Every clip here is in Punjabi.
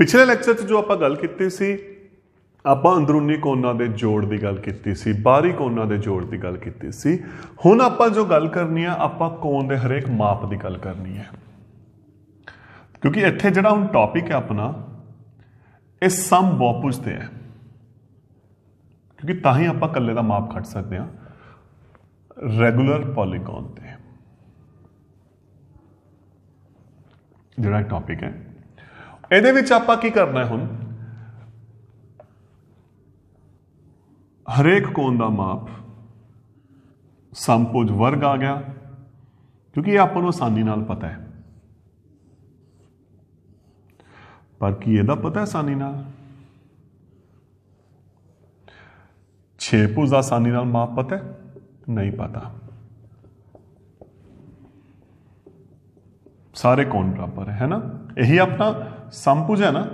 ਪਿਛਲੇ ਲੈਕਚਰ 'ਚ ਜੋ ਆਪਾਂ ਗੱਲ ਕੀਤੀ ਸੀ ਆਪਾਂ ਅੰਦਰੂਨੀ ਕੋਨਾਂ ਦੇ ਜੋੜ ਦੀ ਗੱਲ ਕੀਤੀ ਸੀ ਬਾਹਰੀ ਕੋਨਾਂ ਦੇ ਜੋੜ ਦੀ ਗੱਲ ਕੀਤੀ ਸੀ ਹੁਣ ਆਪਾਂ ਜੋ ਗੱਲ ਕਰਨੀ ਆ ਆਪਾਂ ਕੋਨ ਦੇ ਹਰੇਕ ਮਾਪ ਦੀ ਗੱਲ ਕਰਨੀ ਹੈ ਕਿਉਂਕਿ ਇੱਥੇ ਜਿਹੜਾ ਹੁਣ ਟੌਪਿਕ ਹੈ ਆਪਣਾ ਇਹ ਸਮ ਬਹੁਭੁਜ ਤੇ ਹੈ ਕਿਉਂਕਿ ਤਾਂ ਹੀ ਆਪਾਂ ਕੱਲੇ ਦਾ ਮਾਪ ਕੱਢ ਸਕਦੇ ਹਾਂ ਰੈਗੂਲਰ ਪੋਲੀਗਨ ਤੇ ਜਿਹੜਾ ਟੌਪਿਕ ਹੈ ਇਹਦੇ ਵਿੱਚ ਆਪਾਂ ਕੀ ਕਰਨਾ ਹੁਣ ਹਰੇਕ ਕੋਣ ਦਾ ਮਾਪ ਸੰਪੁਜ ਵਰਗ ਆ ਗਿਆ ਕਿਉਂਕਿ ਇਹ ਆਪਾਂ ਨੂੰ ਆਸਾਨੀ ਨਾਲ ਪਤਾ ਹੈ ਪਰ ਕੀ ਇਹਦਾ ਪਤਾ ਆਸਾਨੀ ਨਾਲ 6 ਪੁਜ ਦਾ ਆਸਾਨੀ ਨਾਲ ਮਾਪ ਪਤਾ ਨਹੀਂ ਪਤਾ ਸਾਰੇ ਕੋਣ ਬਰਾਬਰ ਹੈ ਨਾ ਇਹੀ ਆਪਣਾ ਸੰਪੂਜਾ ਹੈ ਨਾ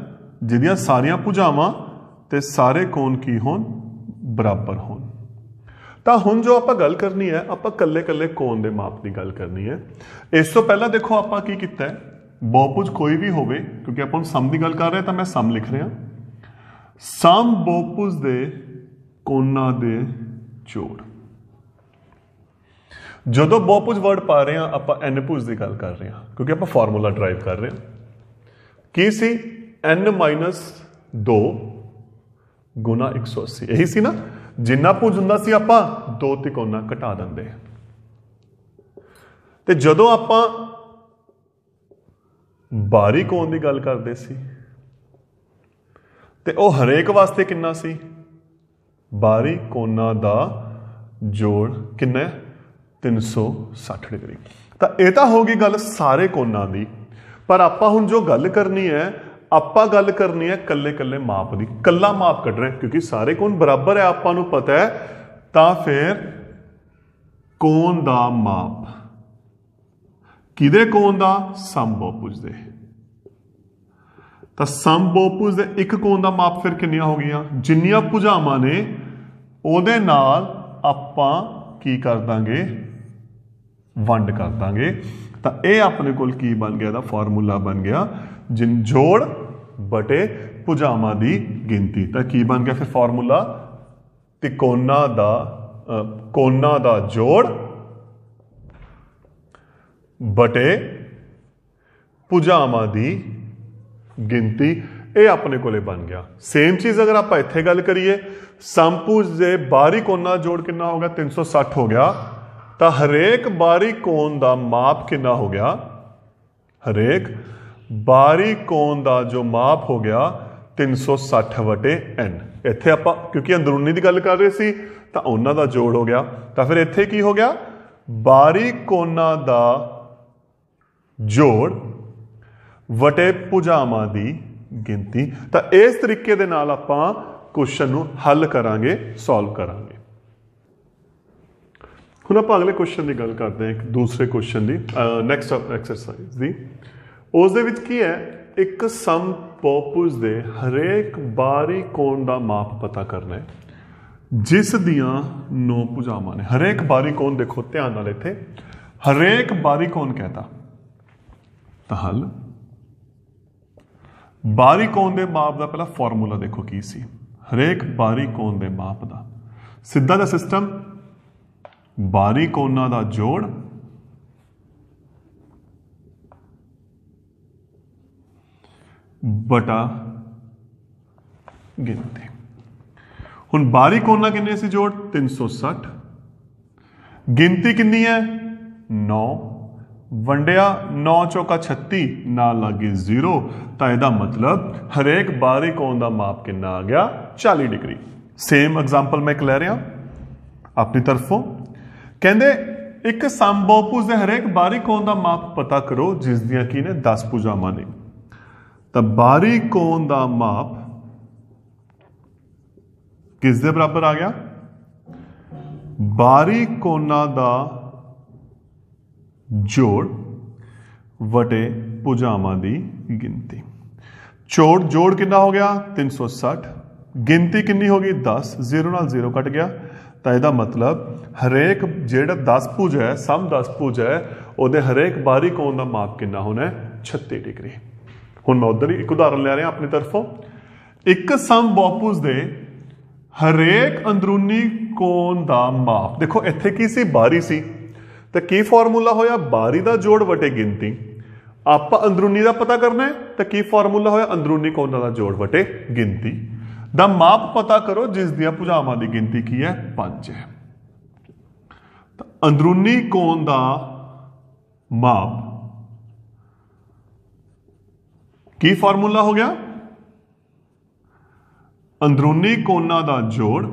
ਜਿਹਦੀਆਂ ਸਾਰੀਆਂ ਭੁਜਾਵਾਂ ਤੇ ਸਾਰੇ ਕੋਣ ਕੀ ਹੋਣ ਬਰਾਬਰ ਹੋਣ ਤਾਂ ਹੁਣ ਜੋ ਆਪਾਂ ਗੱਲ ਕਰਨੀ ਹੈ ਆਪਾਂ ਕੱਲੇ-ਕੱਲੇ ਕੋਣ ਦੇ ਮਾਪ ਦੀ ਗੱਲ ਕਰਨੀ ਹੈ ਇਸ ਤੋਂ ਪਹਿਲਾਂ ਦੇਖੋ ਆਪਾਂ ਕੀ ਕੀਤਾ ਹੈ ਕੋਈ ਵੀ ਹੋਵੇ ਕਿਉਂਕਿ ਆਪਾਂ ਹੁਣ ਸਮ ਦੀ ਗੱਲ ਕਰ ਰਹੇ ਤਾਂ ਮੈਂ ਸਮ ਲਿਖ ਰਿਹਾ ਸਮ ਬਹੁਪੁਜ ਦੇ ਕੋਨਾਂ ਦੇ ਜੋੜ ਜਦੋਂ ਬਹੁਪੁਜ ਵਰਡ ਪਾ ਰਹੇ ਆ ਆਪਾਂ ਐਨਭੁਜ ਦੀ ਗੱਲ ਕਰ ਰਹੇ ਆ ਕਿਉਂਕਿ ਆਪਾਂ ਫਾਰਮੂਲਾ ਡਰਾਈਵ ਕਰ ਰਹੇ ਆ ਕੀ ਸੀ n 2 ਗੁਣਾ 180 ਇਹੀ ਸੀ ਨਾ ਜਿੰਨਾ ਪੁੱਜ ਹੁੰਦਾ ਸੀ ਆਪਾਂ ਦੋ ਤਿਕੋਣਾ ਘਟਾ ਦਿੰਦੇ ਤੇ ਜਦੋਂ ਆਪਾਂ ਬਾਰੀ ਕੋਣ ਦੀ ਗੱਲ ਕਰਦੇ ਸੀ ਤੇ ਉਹ ਹਰੇਕ ਵਾਸਤੇ ਕਿੰਨਾ ਸੀ ਬਾਰੀ ਕੋਣਾ ਦਾ ਜੋੜ ਕਿੰਨਾ 360 ਡਿਗਰੀ ਤਾਂ ਇਹ ਤਾਂ ਹੋ ਗਈ ਗੱਲ ਸਾਰੇ ਕੋਣਾਂ ਦੀ ਪਰ ਆਪਾਂ ਹੁਣ ਜੋ ਗੱਲ ਕਰਨੀ ਹੈ ਆਪਾਂ ਗੱਲ ਕਰਨੀ ਹੈ ਕੱਲੇ ਕੱਲੇ ਮਾਪ ਦੀ ਕੱਲਾ ਮਾਪ ਕੱਢ ਰਹੇ ਕਿਉਂਕਿ ਸਾਰੇ ਕੋਣ ਬਰਾਬਰ ਹੈ ਆਪਾਂ ਨੂੰ ਪਤਾ ਹੈ ਤਾਂ ਫਿਰ ਕੋਣ ਦਾ ਮਾਪ ਕਿਦੇ ਕੋਣ ਦਾ ਸਮਬਹੁਭੁਜ ਦੇ ਤਾਂ ਸੰਭਵ ਦੇ ਇੱਕ ਕੋਣ ਦਾ ਮਾਪ ਫਿਰ ਕਿੰਨੀਆਂ ਹੋ ਗਈਆਂ ਜਿੰਨੀਆਂ ਭੁਜਾਵਾਂ ਨੇ ਉਹਦੇ ਨਾਲ ਆਪਾਂ ਕੀ ਕਰ ਦਾਂਗੇ ਵੰਡ ਕਰ ਦਾਂਗੇ ਤਾਂ ਇਹ ਆਪਣੇ ਕੋਲ ਕੀ ਬਣ ਗਿਆ ਦਾ ਫਾਰਮੂਲਾ ਬਣ ਗਿਆ ਜੋੜ ਬਟੇ ਪੁਜਾਮਾ ਦੀ ਗਿਣਤੀ ਤਾਂ ਕੀ ਬਣ ਗਿਆ ਫਿਰ ਫਾਰਮੂਲਾ ਤਿਕੋਨਾ ਦਾ ਕੋਨਾ ਦਾ ਜੋੜ ਬਟੇ ਪੁਜਾਮਾ ਦੀ ਗਿਣਤੀ ਇਹ ਆਪਣੇ ਕੋਲੇ ਬਣ ਗਿਆ ਸੇਮ ਚੀਜ਼ ਅਗਰ ਆਪਾਂ ਇੱਥੇ ਗੱਲ ਕਰੀਏ ਸੰਪੂਜ ਦੇ ਬਾਹਰੀ ਕੋਨਾ ਜੋੜ ਕਿੰਨਾ ਹੋ ਗਿਆ 360 ਹੋ ਗਿਆ ਤਾਂ ਹਰੇਕ ਬਾਰੀ ਕੋਣ ਦਾ ਮਾਪ ਕਿੰਨਾ ਹੋ ਗਿਆ ਹਰੇਕ ਬਾਰੀ ਕੋਣ ਦਾ ਜੋ ਮਾਪ ਹੋ ਗਿਆ 360 ਵਟੇ n ਇੱਥੇ ਆਪਾਂ ਕਿਉਂਕਿ ਅੰਦਰੂਨੀ ਦੀ ਗੱਲ ਕਰ ਰਹੇ ਸੀ ਤਾਂ ਉਹਨਾਂ ਦਾ ਜੋੜ ਹੋ ਗਿਆ ਤਾਂ ਫਿਰ ਇੱਥੇ ਕੀ ਹੋ ਗਿਆ ਬਾਰੀ ਕੋਨਾ ਦਾ ਜੋੜ ਵਟੇ ਪੁਜਾਮਾ ਦੀ ਗਿਣਤੀ ਤਾਂ ਇਸ ਤਰੀਕੇ ਦੇ ਨਾਲ ਆਪਾਂ ਕੁਐਸਚਨ ਨੂੰ ਹੱਲ ਕਰਾਂਗੇ ਸੋਲਵ ਕਰਾਂਗੇ ਹੁਣ ਆਪਾਂ ਅਗਲੇ ਕੁਐਸਚਨ ਦੀ ਗੱਲ ਕਰਦੇ ਹਾਂ ਇੱਕ ਦੂਸਰੇ ਕੁਐਸਚਨ ਦੀ ਨੈਕਸਟ ਆਫ ਐਕਸਰਸਾਈਜ਼ ਦੀ ਉਸ ਦੇ ਵਿੱਚ ਕੀ ਹੈ ਇੱਕ ਸਮ ਪੋਪਸ ਦੇ ਹਰੇਕ ਬਾਰੀ ਕੋਣ ਦਾ ਮਾਪ ਪਤਾ ਕਰਨਾ ਹੈ ਜਿਸ ਦੀਆਂ ਨੌ ਪੁਜਾਮਾਂ ਨੇ ਹਰੇਕ ਬਾਰੀ ਕੋਣ ਦੇਖੋ ਧਿਆਨ ਨਾਲ ਇੱਥੇ ਹਰੇਕ ਬਾਰੀ ਕੋਣ ਕਹਤਾ ਤਾਂ ਹਲ ਬਾਰੀ ਕੋਣ ਦੇ ਮਾਪ ਦਾ ਪਹਿਲਾ ਫਾਰਮੂਲਾ ਦੇਖੋ ਕੀ ਸੀ ਹਰੇਕ ਬਾਰੀ ਕੋਣ ਦੇ ਮਾਪ ਦਾ ਸਿੱਧਾ ਦਾ ਸਿਸਟਮ ਬਾਰੀ ਕੋਨਾ ਦਾ ਜੋੜ ਬਟਾ ਗਿਣਤੀ ਹੁਣ ਬਾਰੀ ਕੋਨਾ ਕਿੰਨੇ ਸੀ ਜੋੜ 360 ਗਿਣਤੀ ਕਿੰਨੀ ਹੈ 9 ਵੰਡਿਆ 9 ਚੌਕਾ 36 ਨਾਲ ਲੱਗੇ 0 ਤਾਂ ਇਹਦਾ ਮਤਲਬ ਹਰੇਕ ਬਾਰੀ ਕੋਨ ਦਾ ਮਾਪ ਕਿੰਨਾ ਆ ਗਿਆ 40 ਡਿਗਰੀ ਸੇਮ ਐਗਜ਼ਾਮਪਲ ਮੈਂ ਇੱਕ ਲੈ ਰਿਹਾ ਆਪਣੀ ਤਰਫੋਂ ਕਹਿੰਦੇ ਇੱਕ ਪੂਜ ਦੇ ਹਰੇਕ ਬਾਰੀਕ ਕੋਣ ਦਾ ਮਾਪ ਪਤਾ ਕਰੋ ਜਿਸ ਦੀਆਂ ਕੀ ਨੇ 10 ਭੁਜਾਵਾਂ ਨੇ ਤਾਂ ਬਾਰੀਕ ਕੋਣ ਦਾ ਮਾਪ ਕਿਸ ਦੇ ਬਰਾਬਰ ਆ ਗਿਆ ਬਾਰੀਕ ਕੋਣਾਂ ਦਾ ਜੋੜ ਵਟੇ ਪੂਜਾਵਾਂ ਦੀ ਗਿਣਤੀ ਚੋੜ ਜੋੜ ਕਿੰਨਾ ਹੋ ਗਿਆ 360 ਗਿਣਤੀ ਕਿੰਨੀ ਹੋ ਗਈ 10 0 ਨਾਲ 0 ਕੱਟ ਗਿਆ ਤਾਂ ਇਹਦਾ ਮਤਲਬ ਹਰੇਕ ਜਿਹੜਾ 10 ਭੁਜ ਹੈ ਸਮ 10 ਭੁਜ ਹੈ ਉਹਦੇ ਹਰੇਕ ਬਾਹਰੀ ਕੋਣ ਦਾ ਮਾਪ ਕਿੰਨਾ ਹੋਣਾ ਹੈ 36 ਡਿਗਰੀ ਹੁਣ ਮੈਂ ਉਧਰ ਇੱਕ ਉਦਾਹਰਨ ਲੈ ਰਿਹਾ ਆਪਣੀ ਤਰਫੋਂ ਇੱਕ ਸਮ ਬਹੁਭੁਜ ਦੇ ਹਰੇਕ ਅੰਦਰੂਨੀ ਕੋਣ ਦਾ ਮਾਪ ਦੇਖੋ ਇੱਥੇ ਕੀ ਸੀ ਬਾਰੀ ਸੀ ਤਾਂ ਕੀ ਫਾਰਮੂਲਾ ਹੋਇਆ ਬਾਰੀ ਦਾ ਜੋੜ ਵਟੇ ਗਿਣਤੀ ਆਪਾਂ ਅੰਦਰੂਨੀ ਦਾ ਪਤਾ ਕਰਨਾ ਹੈ ਤਾਂ ਕੀ ਫਾਰਮੂਲਾ ਹੋਇਆ ਅੰਦਰੂਨੀ ਕੋਣਾਂ ਦਾ ਜੋੜ ਵਟੇ ਗਿਣਤੀ ਦਾ ਮਾਪ ਪਤਾ ਕਰੋ ਜਿਸ ਦੀਆਂ ਭੁਜਾਵਾਂ ਦੀ ਗਿਣਤੀ ਕੀ ਹੈ 5 ਹੈ ਤਾਂ ਅੰਦਰੂਨੀ ਕੋਣ ਦਾ ਮਾਪ ਕੀ ਫਾਰਮੂਲਾ ਹੋ ਗਿਆ ਅੰਦਰੂਨੀ ਕੋਨਾਂ ਦਾ ਜੋੜ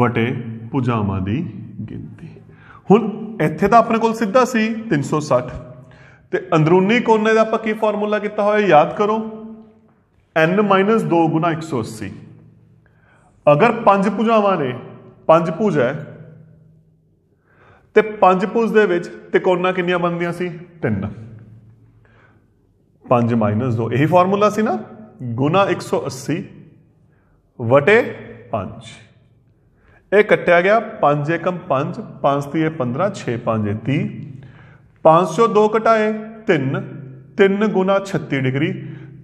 ਵਟੇ ਭੁਜਾਵਾਂ ਦੀ ਗਿਣਤੀ ਹੁਣ ਇੱਥੇ ਤਾਂ ਆਪਣੇ ਕੋਲ ਸਿੱਧਾ ਸੀ 360 ਤੇ ਅੰਦਰੂਨੀ ਕੋਨੇ ਦਾ ਆਪਾਂ ਕੀ ਫਾਰਮੂਲਾ ਕੀਤਾ ਹੋਇਆ ਯਾਦ ਕਰੋ n 2 180 ਅਗਰ ਪੰਜ ਭੁਜਾਵਾਂ ਨੇ ਪੰਜ ਭੁਜ ਹੈ ਤੇ ਪੰਜ ਭੁਜ ਦੇ ਵਿੱਚ ਤਿਕੋਣਾ ਕਿੰਨੀਆਂ ਬਣਦੀਆਂ ਸੀ 3 5 2 ਇਹੀ ਫਾਰਮੂਲਾ ਸੀ ਨਾ ਗੁਣਾ 180 ਵਟੇ 5 ਇਹ ਕੱਟਿਆ ਗਿਆ 5 1 5 5 3 15 6 5 30 502 ਘਟਾਏ 3 3 ਗੁਣਾ 36 ਡਿਗਰੀ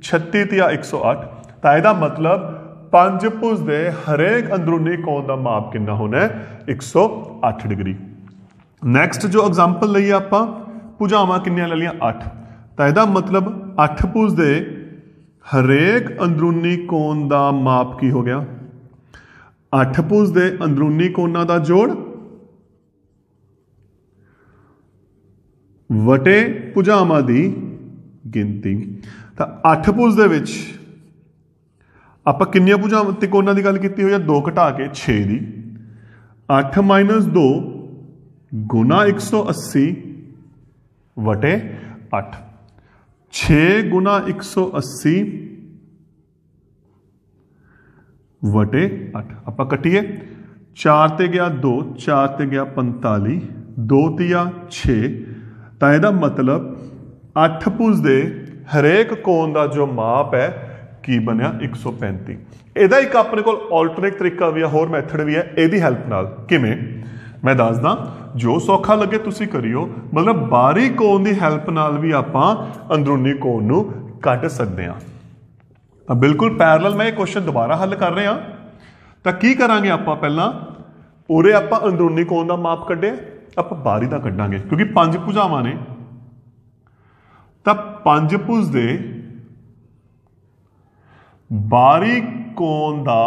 36 ਤੇ 108 ਤਾਂ ਇਹਦਾ ਮਤਲਬ ਪੰਜ ਪੁਜ ਦੇ ਹਰੇਕ ਅੰਦਰੂਨੀ ਕੋਣ ਦਾ ਮਾਪ ਕਿੰਨਾ ਹੋਣਾ ਹੈ 108 ਡਿਗਰੀ ਨੈਕਸਟ ਜੋ ਐਗਜ਼ਾਮਪਲ ਲਈ ਆਪਾਂ ਪੁਜਾਵਾਂ ਕਿੰਨੀਆਂ ਲੈ ਲਈਆਂ 8 ਤਾਂ ਇਹਦਾ ਮਤਲਬ 8 ਪੁਜ ਦੇ ਹਰੇਕ ਅੰਦਰੂਨੀ ਕੋਣ ਦਾ ਮਾਪ ਕੀ ਹੋ ਗਿਆ 8 ਪੁਜ ਦੇ ਅੰਦਰੂਨੀ ਕੋਣਾਂ ਦਾ ਜੋੜ ਵਟੇ ਪੁਜਾਮਾ ਦੀ ਗਿਣਤੀ ਤਾਂ 8 ਪੁਜ ਦੇ ਵਿੱਚ ਆਪਾਂ ਕਿੰਨੀਆਂ ਪੁਜਾਮ ਤਿਕੋਨਾਂ ਦੀ ਗੱਲ ਕੀਤੀ ਹੋਈ ਹੈ 2 ਘਟਾ ਕੇ 6 ਦੀ 8 2 180 ਵਟੇ 8 6 180 ਵਟੇ 8 ਆਪਾਂ ਕੱਟੀਏ 4 ਤੇ ਗਿਆ 2 4 ਤੇ ਗਿਆ 45 2 3 6 ਤਾਂ ਇਹਦਾ ਮਤਲਬ 8 ਪੂਜ ਦੇ ਹਰੇਕ ਕੋਣ ਦਾ ਜੋ ਮਾਪ ਹੈ ਕੀ ਬਣਿਆ 135 ਇਹਦਾ ਇੱਕ ਆਪਣੇ ਕੋਲ ਆਲਟਰਨੇਟ ਤਰੀਕਾ ਵੀ ਆ ਹੋਰ ਮੈਥਡ ਵੀ ਹੈ ਇਹਦੀ ਹੈਲਪ ਨਾਲ ਕਿਵੇਂ ਮੈਂ ਦੱਸਦਾ ਜੋ ਸੌਖਾ ਲੱਗੇ ਤੁਸੀਂ ਕਰਿਓ ਮਤਲਬ ਬਾਹਰੀ ਕੋਣ ਦੀ ਹੈਲਪ ਨਾਲ ਵੀ ਆਪਾਂ ਅੰਦਰੂਨੀ ਕੋਣ ਨੂੰ ਕੱਟ ਸਕਦੇ ਆ ਤਾਂ ਬਿਲਕੁਲ ਪੈਰਲਲ ਮੈਂ ਇਹ ਕੁਐਸਚਨ ਦੁਬਾਰਾ ਹੱਲ ਕਰ ਰਿਹਾ ਤਾਂ ਕੀ ਕਰਾਂਗੇ ਆਪਾਂ ਪਹਿਲਾਂ ਉਰੇ ਆਪਾਂ ਅੰਦਰੂਨੀ ਕੋਣ ਦਾ ਮਾਪ ਕੱਢਿਆ ਆਪਾਂ ਬਾਰੀ ਦਾ ਕੱਢਾਂਗੇ ਕਿਉਂਕਿ ਪੰਜ ਭੁਜਾਵਾਂ ਨੇ ਤਾਂ ਪੰਜ ਭੁਜ ਦੇ ਬਾਰੀ ਕੋਣ ਦਾ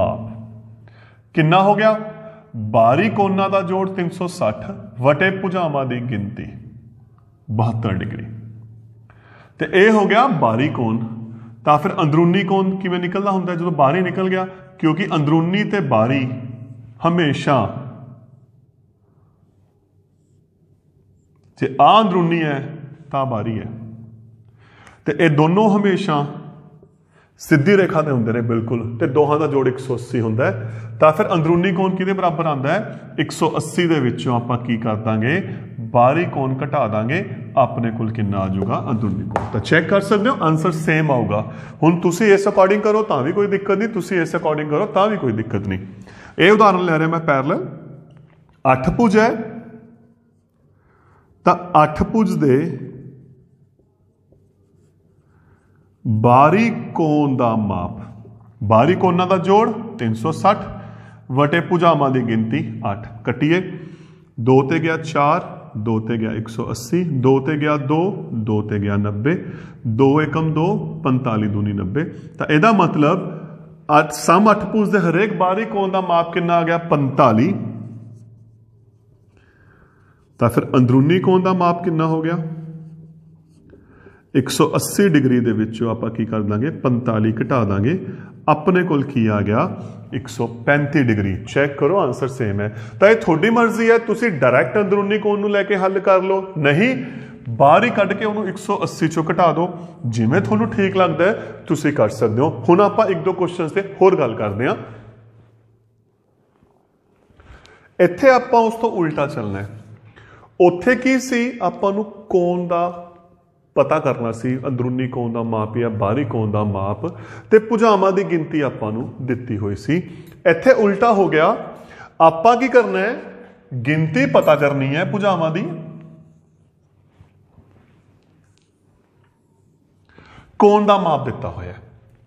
ਮਾਪ ਕਿੰਨਾ ਹੋ ਗਿਆ ਬਾਰੀ ਕੋਨਾਂ ਦਾ ਜੋੜ 360 ਵਟੇ ਭੁਜਾਵਾਂ ਦੀ ਗਿਣਤੀ 72 ਡਿਗਰੀ ਤੇ ਇਹ ਹੋ ਗਿਆ ਬਾਰੀ ਕੋਣ ਤਾਂ ਫਿਰ ਅੰਦਰੂਨੀ ਕੋਣ ਕਿਵੇਂ ਨਿਕਲਦਾ ਹੁੰਦਾ ਜਦੋਂ ਬਾਹਰ ਹੀ ਨਿਕਲ ਗਿਆ ਕਿਉਂਕਿ ਅੰਦਰੂਨੀ ਤੇ ਬਾਹਰੀ ਹਮੇਸ਼ਾ ਜੇ ਆ ਅੰਦਰੂਨੀ ਹੈ ਤਾਂ ਬਾਹਰੀ ਹੈ ਤੇ ਇਹ ਦੋਨੋਂ ਹਮੇਸ਼ਾ ਸਿੱਧੀ ਰੇਖਾ ਤੇ ਹੁੰਦੇ ਨੇ ਬਿਲਕੁਲ ਤੇ ਦੋਹਾਂ ਦਾ ਜੋੜ 180 ਹੁੰਦਾ ਹੈ ਤਾਂ ਫਿਰ ਅੰਦਰੂਨੀ ਕੋਣ ਕਿਹਦੇ ਬਰਾਬਰ ਆਂਦਾ ਹੈ 180 ਦੇ ਵਿੱਚੋਂ ਆਪਾਂ ਕੀ ਕਰ ਦਾਂਗੇ ਬਾਹਰੀ ਕੋਣ ਘਟਾ ਦਾਂਗੇ ਆਪਣੇ ਕੋਲ ਕਿੰਨਾ ਆ ਜਾਊਗਾ ਅੰਦਰੂਨੀ ਕੋਣ ਤਾਂ ਚੈੱਕ ਕਰ ਸਕਦੇ ਹੋ ਆਨਸਰ ਸੇਮ ਆਊਗਾ ਹੁਣ ਤੁਸੀਂ ਇਸ ਅਕੋਰਡਿੰਗ ਕਰੋ ਤਾਂ ਵੀ ਕੋਈ ਦਿੱਕਤ ਨਹੀਂ ਤੁਸੀਂ ਇਸ ਅਕੋਰਡਿੰਗ ਕਰੋ ਤਾਂ ਵੀ ਕੋਈ ਦਿੱਕਤ ਨਹੀਂ ਇਹ ਉਦਾਹਰਨ ਲੈ ਰਿਹਾ ਮੈਂ ਪੈਰਲਲ 8 ਭੁਜ ਹੈ ਤਾਂ ਅੱਠ ਪੁਜ ਦੇ ਬਾਰੀ ਕੋਣ ਦਾ ਮਾਪ ਬਾਰੀ ਕੋਣਾਂ ਦਾ ਜੋੜ 360 ਵਟੇ ਭੁਜਾਵਾਂ ਦੀ ਗਿਣਤੀ 8 ਕੱਟੀਏ 2 ਤੇ ਗਿਆ 4 2 ਤੇ ਗਿਆ 180 2 ਤੇ ਗਿਆ 2 2 ਤੇ ਗਿਆ 90 2 2 45 ਦੂਨੀ 90 ਤਾਂ ਇਹਦਾ ਮਤਲਬ ਅੱਠ ਸਮ 8 ਭੁਜ ਦੇ ਹਰੇਕ ਬਾਰੀ ਕੋਣ ਦਾ ਮਾਪ ਕਿੰਨਾ ਆ ਗਿਆ 45 ਤਾਂ ਫਿਰ ਅੰਦਰੂਨੀ ਕੋਣ ਦਾ ਮਾਪ ਕਿੰਨਾ ਹੋ ਗਿਆ 180 ਡਿਗਰੀ ਦੇ ਵਿੱਚੋਂ ਆਪਾਂ ਕੀ ਕਰ ਦਾਂਗੇ 45 ਘਟਾ ਦਾਂਗੇ ਆਪਣੇ ਕੋਲ ਕੀ ਆ ਗਿਆ 135 ਡਿਗਰੀ ਚੈੱਕ ਕਰੋ ਆਨਸਰ ਸੇਮ ਹੈ ਤਾਂ ਇਹ ਤੁਹਾਡੀ ਮਰਜ਼ੀ ਹੈ ਤੁਸੀਂ ਡਾਇਰੈਕਟ ਅੰਦਰੂਨੀ ਕੋਣ ਨੂੰ ਲੈ ਕੇ ਹੱਲ ਕਰ ਲਓ ਨਹੀਂ ਬਾਹਰ ਹੀ ਕੱਢ ਕੇ ਉਹਨੂੰ 180 ਚੋਂ ਘਟਾ ਦਿਓ ਜਿਵੇਂ ਤੁਹਾਨੂੰ ਠੀਕ ਲੱਗਦਾ ਹੈ ਤੁਸੀਂ ਕਰ ਸਕਦੇ ਹੋ ਹੁਣ ਆਪਾਂ ਇੱਕ ਦੋ ਕੁਐਸਚਨਸ ਤੇ ਹੋਰ ਗੱਲ ਕਰਦੇ ਹਾਂ ਇੱਥੇ ਆਪਾਂ ਉਸ ਤੋਂ ਉਲਟਾ ਚੱਲਣਾ ਹੈ ਉੱਥੇ ਕੀ ਸੀ ਆਪਾਂ ਨੂੰ ਕੋਣ ਦਾ ਪਤਾ ਕਰਨਾ ਸੀ ਅੰਦਰੂਨੀ ਕੋਣ ਦਾ ਮਾਪ ਜਾਂ ਬਾਹਰੀ ਕੋਣ ਦਾ ਮਾਪ ਤੇ ਭੁਜਾਵਾਂ ਦੀ ਗਿਣਤੀ ਆਪਾਂ ਨੂੰ ਦਿੱਤੀ ਹੋਈ ਸੀ ਇੱਥੇ ਉਲਟਾ ਹੋ ਗਿਆ ਆਪਾਂ ਕੀ ਕਰਨਾ ਹੈ ਗਿਣਤੀ ਪਤਾ ਕਰਨੀ ਹੈ ਭੁਜਾਵਾਂ ਦੀ ਕੋਣ ਦਾ ਮਾਪ ਦਿੱਤਾ ਹੋਇਆ ਹੈ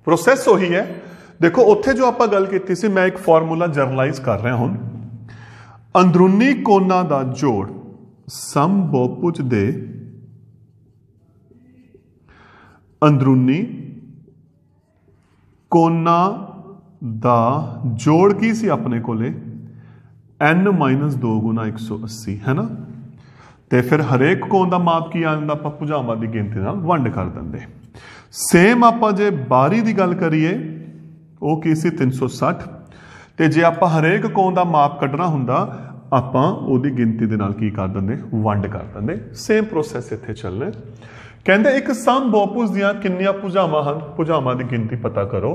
ਪ੍ਰੋਸੈਸ ਉਹੀ ਹੈ ਦੇਖੋ ਉੱਥੇ ਜੋ ਆਪਾਂ ਗੱਲ ਕੀਤੀ ਸੀ ਮੈਂ ਇੱਕ ਫਾਰਮੂਲਾ ਜਰਨਲਾਈਜ਼ ਕਰ ਰਿਹਾ ਹੁਣ ਅੰਦਰੂਨੀ ਕੋਨਾਂ ਦਾ ਜੋੜ ਸਮ ਸਮਬਹੁਭੁਜ ਦੇ ਅੰਦਰੂਨੀ ਕੋਨਾ ਦਾ ਜੋੜ ਕੀ ਸੀ ਆਪਣੇ ਕੋਲੇ n 2 ਗੁਣਾ 180 ਹੈ ਨਾ ਤੇ ਫਿਰ ਹਰੇਕ ਕੋਣ ਦਾ ਮਾਪ ਕੀ ਆ ਜਾਂਦਾ ਆਪਾਂ ਭੁਜਾਵਾਂ ਦੀ ਗਿਣਤੀ ਨਾਲ ਵੰਡ ਕਰ ਦਿੰਦੇ ਸੇਮ ਆਪਾਂ ਜੇ ਬਾਰੀ ਦੀ ਗੱਲ ਕਰੀਏ ਉਹ ਕੀ ਸੀ 360 ਤੇ ਜੇ ਆਪਾਂ ਹਰੇਕ ਕੋਣ ਦਾ ਮਾਪ ਕੱਢਣਾ ਹੁੰਦਾ ਆਪਾਂ ਉਹਦੀ ਗਿਣਤੀ ਦੇ ਨਾਲ ਕੀ ਕਰ ਦਿੰਦੇ ਵੰਡ ਕਰ ਦਿੰਦੇ ਸੇਮ ਪ੍ਰੋਸੈਸ ਇੱਥੇ ਚੱਲਣਾ ਕਹਿੰਦੇ ਇੱਕ ਸਮ ਬੋਪੂਸ ਦੀਆਂ ਕਿੰਨੀਆਂ ਪੁਜਾਮਾ ਹਨ ਪੁਜਾਮਾ ਦੀ ਗਿਣਤੀ ਪਤਾ ਕਰੋ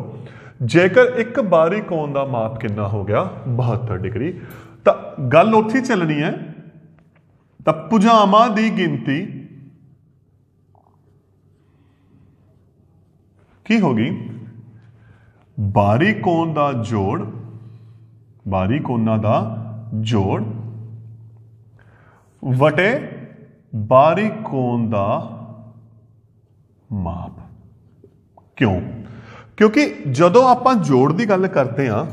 ਜੇਕਰ ਇੱਕ ਬਾਰੀ ਕੋਣ ਦਾ ਮਾਪ ਕਿੰਨਾ ਹੋ ਗਿਆ 72 ਡਿਗਰੀ ਤਾਂ ਗੱਲ ਉੱਥੇ ਚੱਲਣੀ ਹੈ ਤਾਂ ਪੁਜਾਮਾ ਦੀ ਗਿਣਤੀ ਕੀ ਹੋ ਗਈ ਬਾਰੀ ਕੋਣ ਦਾ ਜੋੜ ਬਾਰੀ ਕੋਣਾਂ ਦਾ ਜੋੜ ਵਟੇ ਬਾਰੀ ਕੋਣ ਦਾ ਮਾਪ ਕਿਉਂ ਕਿਉਂਕਿ ਜਦੋਂ ਆਪਾਂ ਜੋੜ ਦੀ ਗੱਲ ਕਰਦੇ ਆ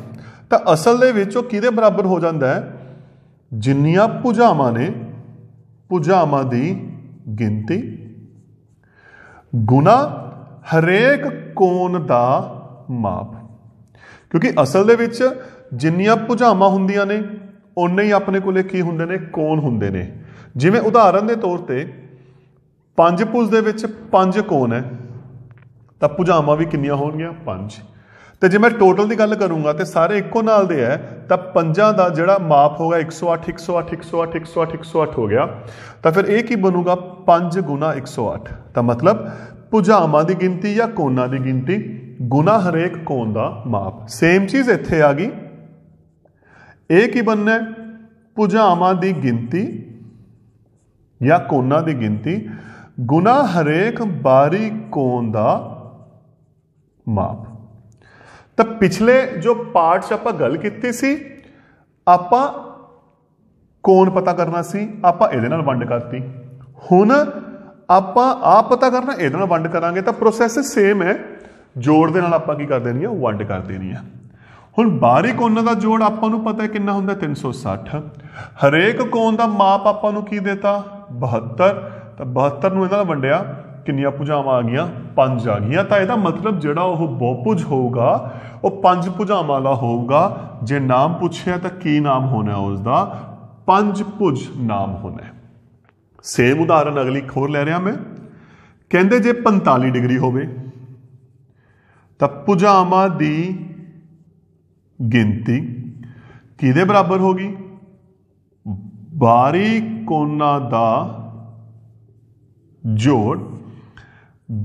ਤਾਂ ਅਸਲ ਦੇ ਵਿੱਚ ਉਹ ਕਿਹਦੇ ਬਰਾਬਰ ਹੋ ਜਾਂਦਾ ਹੈ ਜਿੰਨੀਆਂ ਭੁਜਾਵਾਂ ਨੇ ਭੁਜਾਵਾਂ ਦੀ ਗਿਣਤੀ ਗੁਣਾ ਹਰੇਕ ਕੋਣ ਦਾ ਮਾਪ ਕਿਉਂਕਿ ਅਸਲ ਦੇ ਵਿੱਚ ਜਿੰਨੀਆਂ ਭੁਜਾਵਾਂ ਹੁੰਦੀਆਂ ਨੇ ਉਨੇ ਹੀ ਆਪਣੇ ਕੋਲੇ ਕੀ ਹੁੰਦੇ ਨੇ ਕੋਣ ਹੁੰਦੇ ਨੇ ਜਿਵੇਂ ਉਦਾਹਰਨ ਦੇ ਤੌਰ ਤੇ ਪੰਜ ਭੁਜ ਦੇ ਵਿੱਚ ਪੰਜ ਕੋਣ ਹੈ ਤਾਂ ਭੁਜਾਵਾਂ ਵੀ ਕਿੰਨੀਆਂ ਹੋਣਗੀਆਂ ਪੰਜ ਤੇ ਜੇ ਮੈਂ ਟੋਟਲ ਦੀ ਗੱਲ ਕਰੂੰਗਾ ਤੇ ਸਾਰੇ ਇੱਕੋ ਨਾਲ ਦੇ ਹੈ ਤਾਂ ਪੰਜਾਂ ਦਾ ਜਿਹੜਾ ਮਾਪ ਹੋਗਾ 108 108 108 108 108 ਹੋ ਗਿਆ ਤਾਂ ਫਿਰ ਇਹ ਕੀ ਬਣੂਗਾ 5 108 ਤਾਂ ਮਤਲਬ ਭੁਜਾਵਾਂ ਦੀ ਗਿਣਤੀ ਜਾਂ ਕੋਨਾ ਦੀ ਗਿਣਤੀ ਗੁਣਾ ਹਰੇਕ ਕੋਣ ਦਾ ਮਾਪ ਸੇਮ ਚੀਜ਼ ਇੱਥੇ ਆ ਗਈ ਇਹ ਕੀ ਬੰਨਣਾ ਪੁਜਾਵਾਂ ਦੀ ਗਿਣਤੀ ਜਾਂ ਕੋਨਾ ਦੀ ਗਿਣਤੀ ਗੁਨਾ ਹਰੇਕ ਬਾਰੀ ਕੋਨ ਦਾ ਮਾਪ ਤਾਂ ਪਿਛਲੇ ਜੋ ਪਾਰਟ 'ਚ ਆਪਾਂ ਗੱਲ ਕੀਤੀ ਸੀ ਆਪਾਂ ਕੋਨ ਪਤਾ ਕਰਨਾ ਸੀ ਆਪਾਂ ਇਹਦੇ ਨਾਲ ਵੰਡ ਕਰਤੀ ਹੁਣ ਆਪਾਂ ਆ ਪਤਾ ਕਰਨਾ ਇਹਦੇ ਨਾਲ ਵੰਡ ਕਰਾਂਗੇ ਤਾਂ ਪ੍ਰੋਸੈਸ ਸੇਮ ਹੈ ਜੋੜ ਦੇ ਨਾਲ ਆਪਾਂ ਕੀ ਕਰ ਦੇਣੀ ਹੈ ਵੰਡ ਕਰ ਦੇਣੀ ਹੈ ਹੁਣ ਬਾਹਰੀ ਕੋਨਾਂ ਦਾ ਜੋੜ ਆਪਾਂ ਨੂੰ ਪਤਾ ਹੈ ਕਿੰਨਾ ਹੁੰਦਾ 360 ਹਰੇਕ ਕੋਣ ਦਾ ਮਾਪ ਆਪਾਂ ਨੂੰ ਕੀ ਦਿੱਤਾ 72 ਤਾਂ 72 ਨੂੰ ਇਹਨਾਂ ਦਾ ਵੰਡਿਆ ਕਿੰਨੀਆਂ ਭੁਜਾਵਾਂ ਆ ਗਈਆਂ ਪੰਜ ਆ ਗਈਆਂ ਤਾਂ ਇਹਦਾ ਮਤਲਬ ਜਿਹੜਾ ਉਹ ਬਹੁਭੁਜ ਹੋਊਗਾ ਉਹ ਪੰਜ ਭੁਜਾਵਾਂ ਵਾਲਾ ਹੋਊਗਾ ਜੇ ਨਾਮ ਪੁੱਛਿਆ ਤਾਂ ਕੀ ਨਾਮ ਹੋਣਾ ਉਸ ਦਾ ਪੰਜ ਭੁਜ ਨਾਮ ਹੋਣਾ ਸੇਮ ਉਦਾਹਰਨ ਅਗਲੀ ਖੋਰ ਲੈ ਰਿਹਾ ਮੈਂ ਕਹਿੰਦੇ ਜੇ 45 ਡਿਗਰੀ ਹੋਵੇ ਤਾਂ ਭੁਜਾਵਾਂ ਦੀ ਗਿਣਤੀ ਕਿਹਦੇ ਬਰਾਬਰ ਗਈ ਬਾਰੀ ਕੋਨਾ ਦਾ ਜੋੜ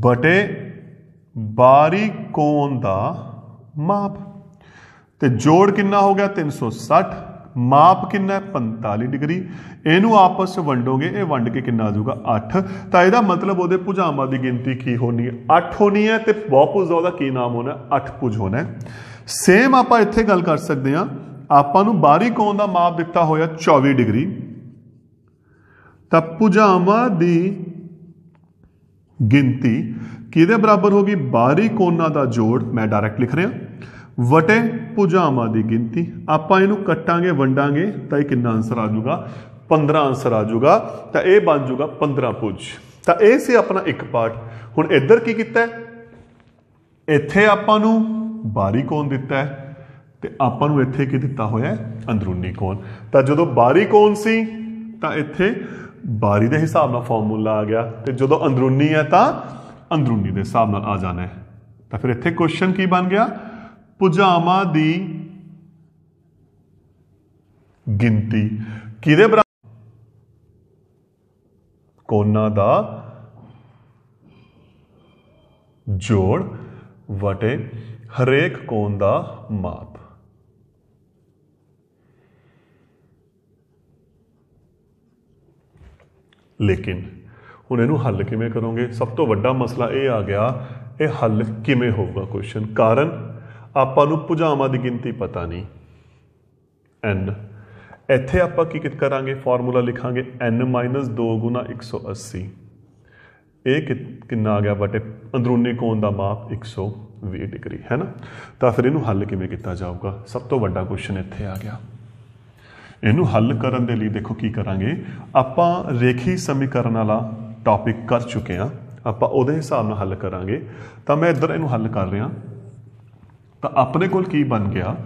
ਬਟੇ ਬਾਰੀ ਕੋਨ ਦਾ ਮਾਪ ਤੇ ਜੋੜ ਕਿੰਨਾ ਹੋ ਗਿਆ 360 ਮਾਪ ਕਿੰਨਾ ਹੈ 45 ਡਿਗਰੀ ਇਹਨੂੰ ਆਪਸ ਵਿੱਚ ਵੰਡੋਗੇ ਇਹ ਵੰਡ ਕੇ ਕਿੰਨਾ ਆ ਜਾਊਗਾ 8 ਤਾਂ ਇਹਦਾ ਮਤਲਬ ਉਹਦੇ ਭੁਜਾਵਾਂ ਦੀ ਗਿਣਤੀ ਕੀ ਹੋਣੀ ਹੈ 8 ਹੋਣੀ ਹੈ ਤੇ ਬਹੁਭੁਜ ਦਾ ਉਹਦਾ ਕੀ ਨਾਮ ਹੋਣਾ 8 ਭੁਜ ਹੋਣਾ ਸੇਮ ਆਪਾਂ ਇੱਥੇ ਗੱਲ ਕਰ ਸਕਦੇ ਹਾਂ ਆਪਾਂ ਨੂੰ ਬਾਹਰੀ ਕੋਣ ਦਾ ਮਾਪ ਦਿੱਤਾ ਹੋਇਆ 24 ਡਿਗਰੀ ਤਾਂ ਪੁਜਾਮਾ ਦੀ ਗਿਣਤੀ ਕਿਹਦੇ ਬਰਾਬਰ ਹੋਗੀ ਬਾਹਰੀ ਕੋਣਾਂ ਦਾ ਜੋੜ ਮੈਂ ਡਾਇਰੈਕਟ ਲਿਖ ਰਿਹਾ ਵਟੇ ਪੁਜਾਮਾ ਦੀ ਗਿਣਤੀ ਆਪਾਂ ਇਹਨੂੰ ਕੱਟਾਂਗੇ ਵੰਡਾਂਗੇ ਤਾਂ ਇਹ ਕਿੰਨਾ ਆਨਸਰ ਆ ਜਾਊਗਾ 15 ਆਨਸਰ ਆ ਜਾਊਗਾ ਤਾਂ ਇਹ ਬਣ ਜਾਊਗਾ 15 ਪੁਜ ਤਾਂ ਇਹ ਸੀ ਆਪਣਾ ਇੱਕ ਪਾਰਟ ਹੁਣ ਇੱਧਰ ਕੀ ਕੀਤਾ ਇੱਥੇ ਆਪਾਂ ਨੂੰ ਬਾਹਰੀ ਕੋਣ ਦਿੱਤਾ ਹੈ ਤੇ ਆਪਾਂ ਨੂੰ ਇੱਥੇ ਕੀ ਦਿੱਤਾ ਹੋਇਆ ਅੰਦਰੂਨੀ ਕੋਣ ਤਾਂ ਜਦੋਂ ਬਾਹਰੀ ਕੋਣ ਸੀ ਤਾਂ ਇੱਥੇ ਬਾਹਰੀ ਦੇ ਹਿਸਾਬ ਨਾਲ ਫਾਰਮੂਲਾ ਆ ਗਿਆ ਤੇ ਜਦੋਂ ਅੰਦਰੂਨੀ ਹੈ ਤਾਂ ਅੰਦਰੂਨੀ ਦੇ ਹਿਸਾਬ ਨਾਲ ਆ ਜਾਣਾ ਹੈ ਤਾਂ ਫਿਰ ਇੱਥੇ ਕੁਐਸਚਨ ਕੀ ਬਣ ਗਿਆ ਪੁਜਾਮਾ ਦੀ ਗਿਣਤੀ ਕਿਹਦੇ ਬਰਾਬਰ ਕੋਨਾ ਦਾ ਜੋੜ ਵਟੇ ਹਰੇਕ ਕੋਣ ਦਾ ਮਾਪ ਲੇਕਿਨ ਹੁਣ ਇਹਨੂੰ ਹੱਲ ਕਿਵੇਂ ਕਰੋਗੇ ਸਭ ਤੋਂ ਵੱਡਾ ਮਸਲਾ ਇਹ ਆ ਗਿਆ ਇਹ ਹੱਲ ਕਿਵੇਂ ਹੋਊਗਾ ਕੁਐਸਚਨ ਕਾਰਨ ਆਪਾਂ ਨੂੰ ਭੁਜਾਵਾਂ ਦੀ ਗਿਣਤੀ ਪਤਾ ਨਹੀਂ n ਇੱਥੇ ਆਪਾਂ ਕੀ ਕਿਤ ਕਰਾਂਗੇ ਫਾਰਮੂਲਾ ਲਿਖਾਂਗੇ n 2 180 ਇਹ ਕਿੰਨਾ ਆ ਗਿਆ ਬਟੇ ਅੰਦਰੂਨੀ ਕੋਣ ਦਾ ਮਾਪ ਵੀ ਡਿਗਰੀ ਹੈ ਨਾ ਤਾਂ ਫਿਰ ਇਹਨੂੰ ਹੱਲ ਕਿਵੇਂ ਕੀਤਾ ਜਾਊਗਾ ਸਭ ਤੋਂ ਵੱਡਾ ਕੁਐਸਚਨ ਇੱਥੇ ਆ ਗਿਆ ਇਹਨੂੰ ਹੱਲ ਕਰਨ ਦੇ ਲਈ ਦੇਖੋ ਕੀ ਕਰਾਂਗੇ ਆਪਾਂ ਰੇਖੀ ਸਮੀਕਰਨ ਵਾਲਾ ਟਾਪਿਕ ਕਰ ਚੁੱਕੇ ਆ ਆਪਾਂ ਉਹਦੇ ਹਿਸਾਬ ਨਾਲ ਹੱਲ ਕਰਾਂਗੇ ਤਾਂ ਮੈਂ ਇੱਧਰ ਇਹਨੂੰ ਹੱਲ ਕਰ ਰਿਹਾ ਤਾਂ ਆਪਣੇ ਕੋਲ ਕੀ ਬਣ ਗਿਆ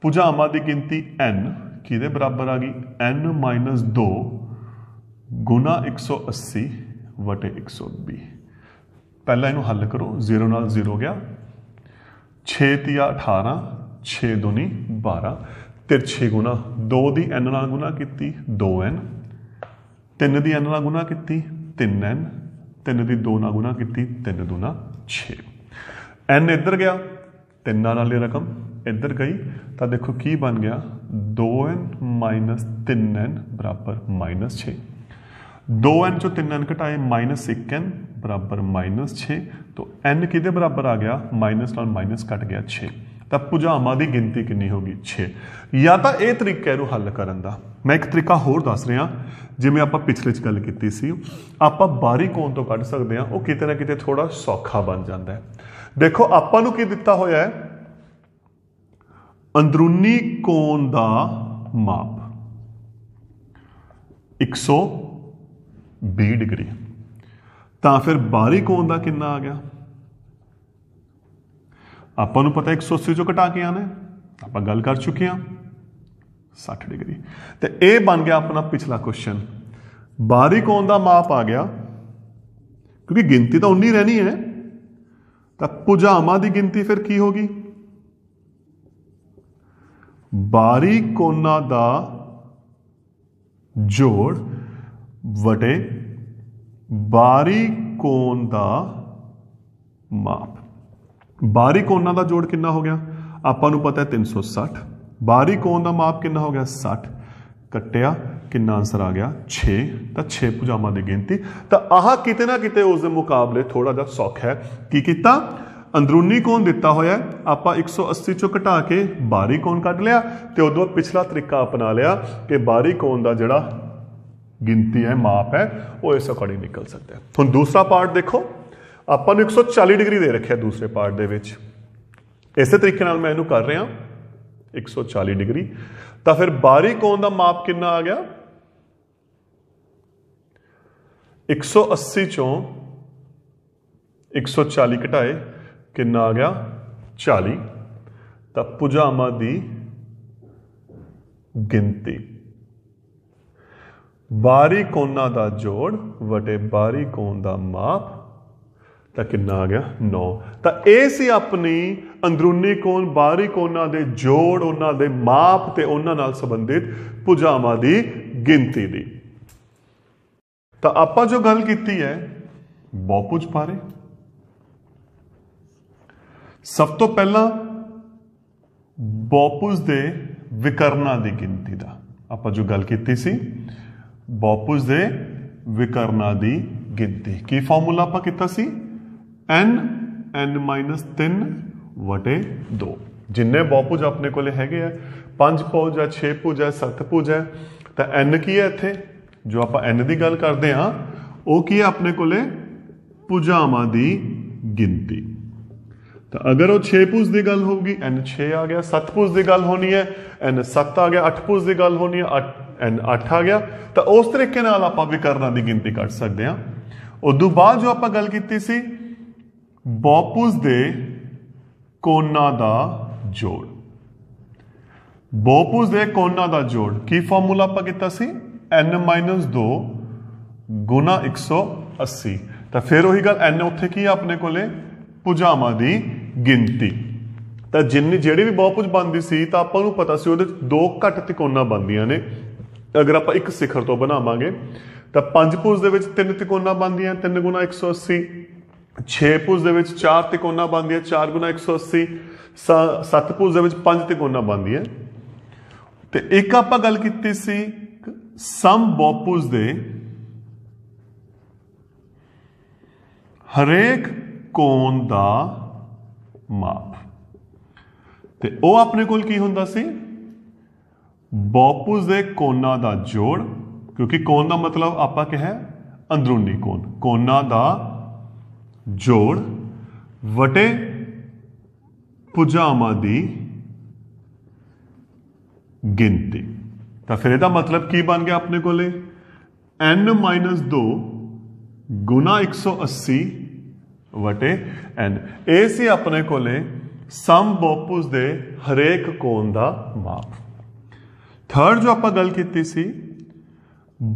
ਪੁਜਾਮਾ ਦੀ ਗਿਣਤੀ n ਕਿਹਦੇ ਬਰਾਬਰ ਆ ਗਈ n 2 180 120 ਪਹਿਲਾਂ ਇਹਨੂੰ ਹੱਲ ਕਰੋ 0 ਨਾਲ 0 ਗਿਆ 6 ਤੀਆ 18 6 ਦੁਨੀ 12 ਤਿਰਛੇ ਗੁਣਾ 2 ਦੀ n ਨਾਲ ਗੁਣਾ ਕੀਤੀ 2n 3 ਦੀ n ਨਾਲ ਗੁਣਾ ਕੀਤੀ 3n 3 ਦੀ 2 ਨਾਲ ਗੁਣਾ ਕੀਤੀ 3 2 6 n ਇੱਧਰ ਗਿਆ 3 ਨਾਲ ਇਹ ਰਕਮ ਇੱਧਰ ਗਈ ਤਾਂ ਦੇਖੋ ਕੀ ਬਣ ਗਿਆ 2n 3n 6 2n ਚੋ 3n ਘਟਾਏ -1n घटाए माइनस एक एन बराबर माइनस छे तो एन ਨਾਲ ਮਾਈਨਸ ਕੱਟ ਗਿਆ 6 ਤਾਂ ਭੁਜਾਵਾਂ ਦੀ ਗਿਣਤੀ ਕਿੰਨੀ ਹੋਗੀ 6 ਜਾਂ ਤਾਂ ਇਹ ਤਰੀਕਾ ਇਹਨੂੰ ਹੱਲ ਕਰਨ ਦਾ ਮੈਂ ਇੱਕ ਤਰੀਕਾ ਹੋਰ ਦੱਸ ਰਿਹਾ ਜਿਵੇਂ ਆਪਾਂ ਪਿਛਲੇ ਚ ਗੱਲ ਕੀਤੀ ਸੀ ਆਪਾਂ ਬਾਰੀ ਕੋਣ ਤੋਂ ਕੱਢ ਸਕਦੇ ਆ ਉਹ ਕਿਤੇ ਨਾ ਕਿਤੇ ਥੋੜਾ ਸੌਖਾ ਬਣ ਜਾਂਦਾ ਹੈ ਦੇਖੋ ਆਪਾਂ ਨੂੰ ਕੀ ਦਿੱਤਾ ਹੋਇਆ ਹੈ ਅੰਦਰੂਨੀ ਕੋਣ ਦਾ ਮਾਪ 100 20 ਡਿਗਰੀ ਤਾਂ ਫਿਰ ਬਾਹਰੀ ਕੋਣ ਦਾ ਕਿੰਨਾ ਆ ਗਿਆ ਆਪਾਂ ਨੂੰ ਪਤਾ 180 ਚੋਂ ਘਟਾ ਕੇ ਆਣਾ ਆਪਾਂ ਗੱਲ ਕਰ ਚੁੱਕੇ ਹਾਂ 60 ਡਿਗਰੀ ਤੇ ਇਹ ਬਣ ਗਿਆ ਆਪਣਾ ਪਿਛਲਾ ਕੁਐਸਚਨ ਬਾਹਰੀ ਕੋਣ ਦਾ ਮਾਪ ਆ ਗਿਆ ਕਿਉਂਕਿ ਗਿਣਤੀ ਤਾਂ 19 ਰਹਿਣੀ ਹੈ ਤਾਂ ਭੁਜਾਵਾਂ ਦੀ ਗਿਣਤੀ ਫਿਰ ਕੀ ਹੋਗੀ ਬਾਹਰੀ ਕੋਣਾ ਦਾ ਜੋੜ ਵਟੇ ਬਾਰੀ ਕੋਣ ਦਾ ਮਾਪ ਬਾਰੀ ਕੋਣਾਂ ਦਾ ਜੋੜ ਕਿੰਨਾ ਹੋ ਗਿਆ ਆਪਾਂ ਨੂੰ ਪਤਾ ਹੈ 360 ਬਾਰੀ ਕੋਣ ਦਾ ਮਾਪ ਕਿੰਨਾ ਹੋ ਗਿਆ 60 ਕੱਟਿਆ ਕਿੰਨਾ ਆਨਸਰ ਆ ਗਿਆ 6 ਤਾਂ 6 ਪੁਜਾਮਾ ਦੀ ਗਿਣਤੀ ਤਾਂ ਆਹ ਕਿਤੇ ਨਾ ਕਿਤੇ ਉਸ ਦੇ ਮੁਕਾਬਲੇ ਥੋੜਾ ਜਿਹਾ ਸੌਖ ਹੈ ਕੀ ਕੀਤਾ ਅੰਦਰੂਨੀ ਕੋਣ ਦਿੱਤਾ ਹੋਇਆ ਆਪਾਂ 180 ਚੋਂ ਘਟਾ ਕੇ ਬਾਹਰੀ ਕੋਣ ਕੱਢ ਲਿਆ ਤੇ ਉਦੋਂ ਪਿਛਲਾ ਤਰੀਕਾ ਅਪਣਾ ਲਿਆ ਕਿ ਬਾਹਰੀ ਕੋਣ ਦਾ ਜਿਹੜਾ ਗਿਣਤੀ ਹੈ ਮਾਪ ਹੈ ਉਹ ਇਸ ਅਕੋਰਡਿੰਗ ਨਿਕਲ ਸਕਦਾ ਹੈ ਹੁਣ ਦੂਸਰਾ ਪਾਰਟ ਦੇਖੋ ਆਪਾਂ ਨੂੰ 140 ਡਿਗਰੀ ਦੇ ਰੱਖਿਆ ਦੂਸਰੇ ਪਾਰਟ ਦੇ ਵਿੱਚ ਇਸੇ ਤਰੀਕੇ ਨਾਲ ਮੈਂ ਇਹਨੂੰ ਕਰ ਰਿਹਾ 140 ਡਿਗਰੀ ਤਾਂ ਫਿਰ ਬਾਰੀ ਕੋਣ ਦਾ ਮਾਪ ਕਿੰਨਾ ਆ ਗਿਆ 180 ਚੋਂ 140 ਘਟਾਏ ਕਿੰਨਾ ਆ ਗਿਆ 40 ਤਾਂ ਪੁਜਾਮਾ ਦੀ ਗਿਣਤੀ ਬਾਰੀ ਕੋਨਾ ਦਾ ਜੋੜ ਵਟੇ ਬਾਰੀ ਕੋਨ ਦਾ ਮਾਪ ਤਾਂ ਕਿੰਨਾ ਆ ਗਿਆ 9 ਤਾਂ ਇਹ ਸੀ ਆਪਣੀ ਅੰਦਰੂਨੀ ਕੋਨ ਬਾਰੀ ਕੋਨਾਂ ਦੇ ਜੋੜ ਉਹਨਾਂ ਦੇ ਮਾਪ ਤੇ ਉਹਨਾਂ ਨਾਲ ਸੰਬੰਧਿਤ ਭੁਜਾਵਾਂ ਦੀ ਗਿਣਤੀ ਦੀ ਤਾਂ ਆਪਾਂ ਜੋ ਗੱਲ ਕੀਤੀ ਹੈ ਬਹੁਪੁਜ ਬਾਰੇ ਸਭ ਤੋਂ ਪਹਿਲਾਂ ਬਹੁਪੁਜ ਦੇ ਵਿਕਰਨਾਂ ਦੀ ਗਿਣਤੀ ਦਾ ਆਪਾਂ ਜੋ ਗੱਲ ਕੀਤੀ ਸੀ बॉपुज दे विकरणादी गिनती की फॉर्मूला आप कितना सी एन एन माइनस तीन वटे दो जिन्हें बॉपुज अपने को है पांच पौज है छे पुज है सत पुज है तो एन की है इतने जो आप एन की गल करते हैं वह की है अपने कोजावी गिनती ਤਾਂ ਅਗਰ ਉਹ 6 ਪੁਜ ਦੀ ਗੱਲ ਹੋਊਗੀ ਐਨ 6 ਆ ਗਿਆ 7 ਪੁਜ ਦੀ ਗੱਲ ਹੋਣੀ ਹੈ ਐਨ 7 ਆ ਗਿਆ 8 ਪੁਜ ਦੀ ਗੱਲ ਹੋਣੀ ਹੈ 8 ਐਨ 8 ਆ ਗਿਆ ਤਾਂ ਉਸ ਤਰੀਕੇ ਨਾਲ ਆਪਾਂ ਵੀ ਕਰਨਾਂ ਦੀ ਗਿਣਤੀ ਕੱਢ ਸਕਦੇ ਹਾਂ ਉਦੋਂ ਬਾਅਦ ਜੋ ਆਪਾਂ ਗੱਲ ਕੀਤੀ ਸੀ ਬੌਪੁਜ ਦੇ ਕੋਨਾਂ ਦਾ ਜੋੜ ਬੌਪੁਜ ਦੇ ਕੋਨਾਂ ਦਾ ਜੋੜ ਕੀ ਫਾਰਮੂਲਾ ਆਪਾਂ ਕੀਤਾ ਸੀ n 2 180 ਤਾਂ ਫਿਰ ਉਹੀ ਗੱਲ n ਉੱਥੇ ਕੀ ਆ ਆਪਣੇ ਕੋਲੇ ਪੁਜਾਮਾ ਦੀ ਗਿਣਤੀ ਤਾਂ ਜਿੰਨੀ ਜਿਹੜੀ ਵੀ ਬਹੁਪੁਜ ਬਣਦੀ ਸੀ ਤਾਂ ਆਪਾਂ ਨੂੰ ਪਤਾ ਸੀ ਉਹਦੇ ਦੋ ਘੱਟ ਤਿਕੋਣਾ ਬਣਦੀਆਂ ਨੇ ਅਗਰ ਆਪਾਂ ਇੱਕ ਸਿਖਰ ਤੋਂ ਬਣਾਵਾਂਗੇ ਤਾਂ ਪੰਜ ਪੁਜ ਦੇ ਵਿੱਚ ਤਿੰਨ ਤਿਕੋਣਾ ਬਣਦੀਆਂ 3 ਗੁਣਾ 180 6 ਪੁਜ ਦੇ ਵਿੱਚ ਚਾਰ ਤਿਕੋਣਾ ਬਣਦੀਆਂ 4 ਗੁਣਾ 180 7 ਪੁਜ ਦੇ ਵਿੱਚ ਪੰਜ ਤਿਕੋਣਾ ਬਣਦੀਆਂ ਤੇ ਇੱਕ ਆਪਾਂ ਗੱਲ ਕੀਤੀ ਸੀ ਸਮ ਬਹੁਪੁਜ ਦੇ ਹਰੇਕ ਕੋਣ ਦਾ ਮਾਪ ਤੇ ਉਹ ਆਪਣੇ ਕੋਲ ਕੀ ਹੁੰਦਾ ਸੀ ਬਾਪੂਸ ਦੇ ਕੋਨਾ ਦਾ ਜੋੜ ਕਿਉਂਕਿ ਕੋਨ ਦਾ ਮਤਲਬ ਆਪਾਂ ਕਿਹਾ ਅੰਦਰੂਨੀ ਕੋਨ ਕੋਨਾ ਦਾ ਜੋੜ ਵਟੇ ਪੁਜਾਮਾ ਦੀ ਗਿਣਤੀ ਤਾਂ ਫਿਰ ਇਹਦਾ ਮਤਲਬ ਕੀ ਬਣ ਗਿਆ ਆਪਣੇ ਕੋਲੇ n 2 180 ਵਟੇ ਐਂਡ ਇਹ ਸੀ ਆਪਣੇ ਕੋਲੇ ਸਮ ਬੋਪਸ ਦੇ ਹਰੇਕ ਕੋਣ ਦਾ ਮਾਪ ਥਰਡ ਜੋ ਆਪਾਂ ਗੱਲ ਕੀਤੀ ਸੀ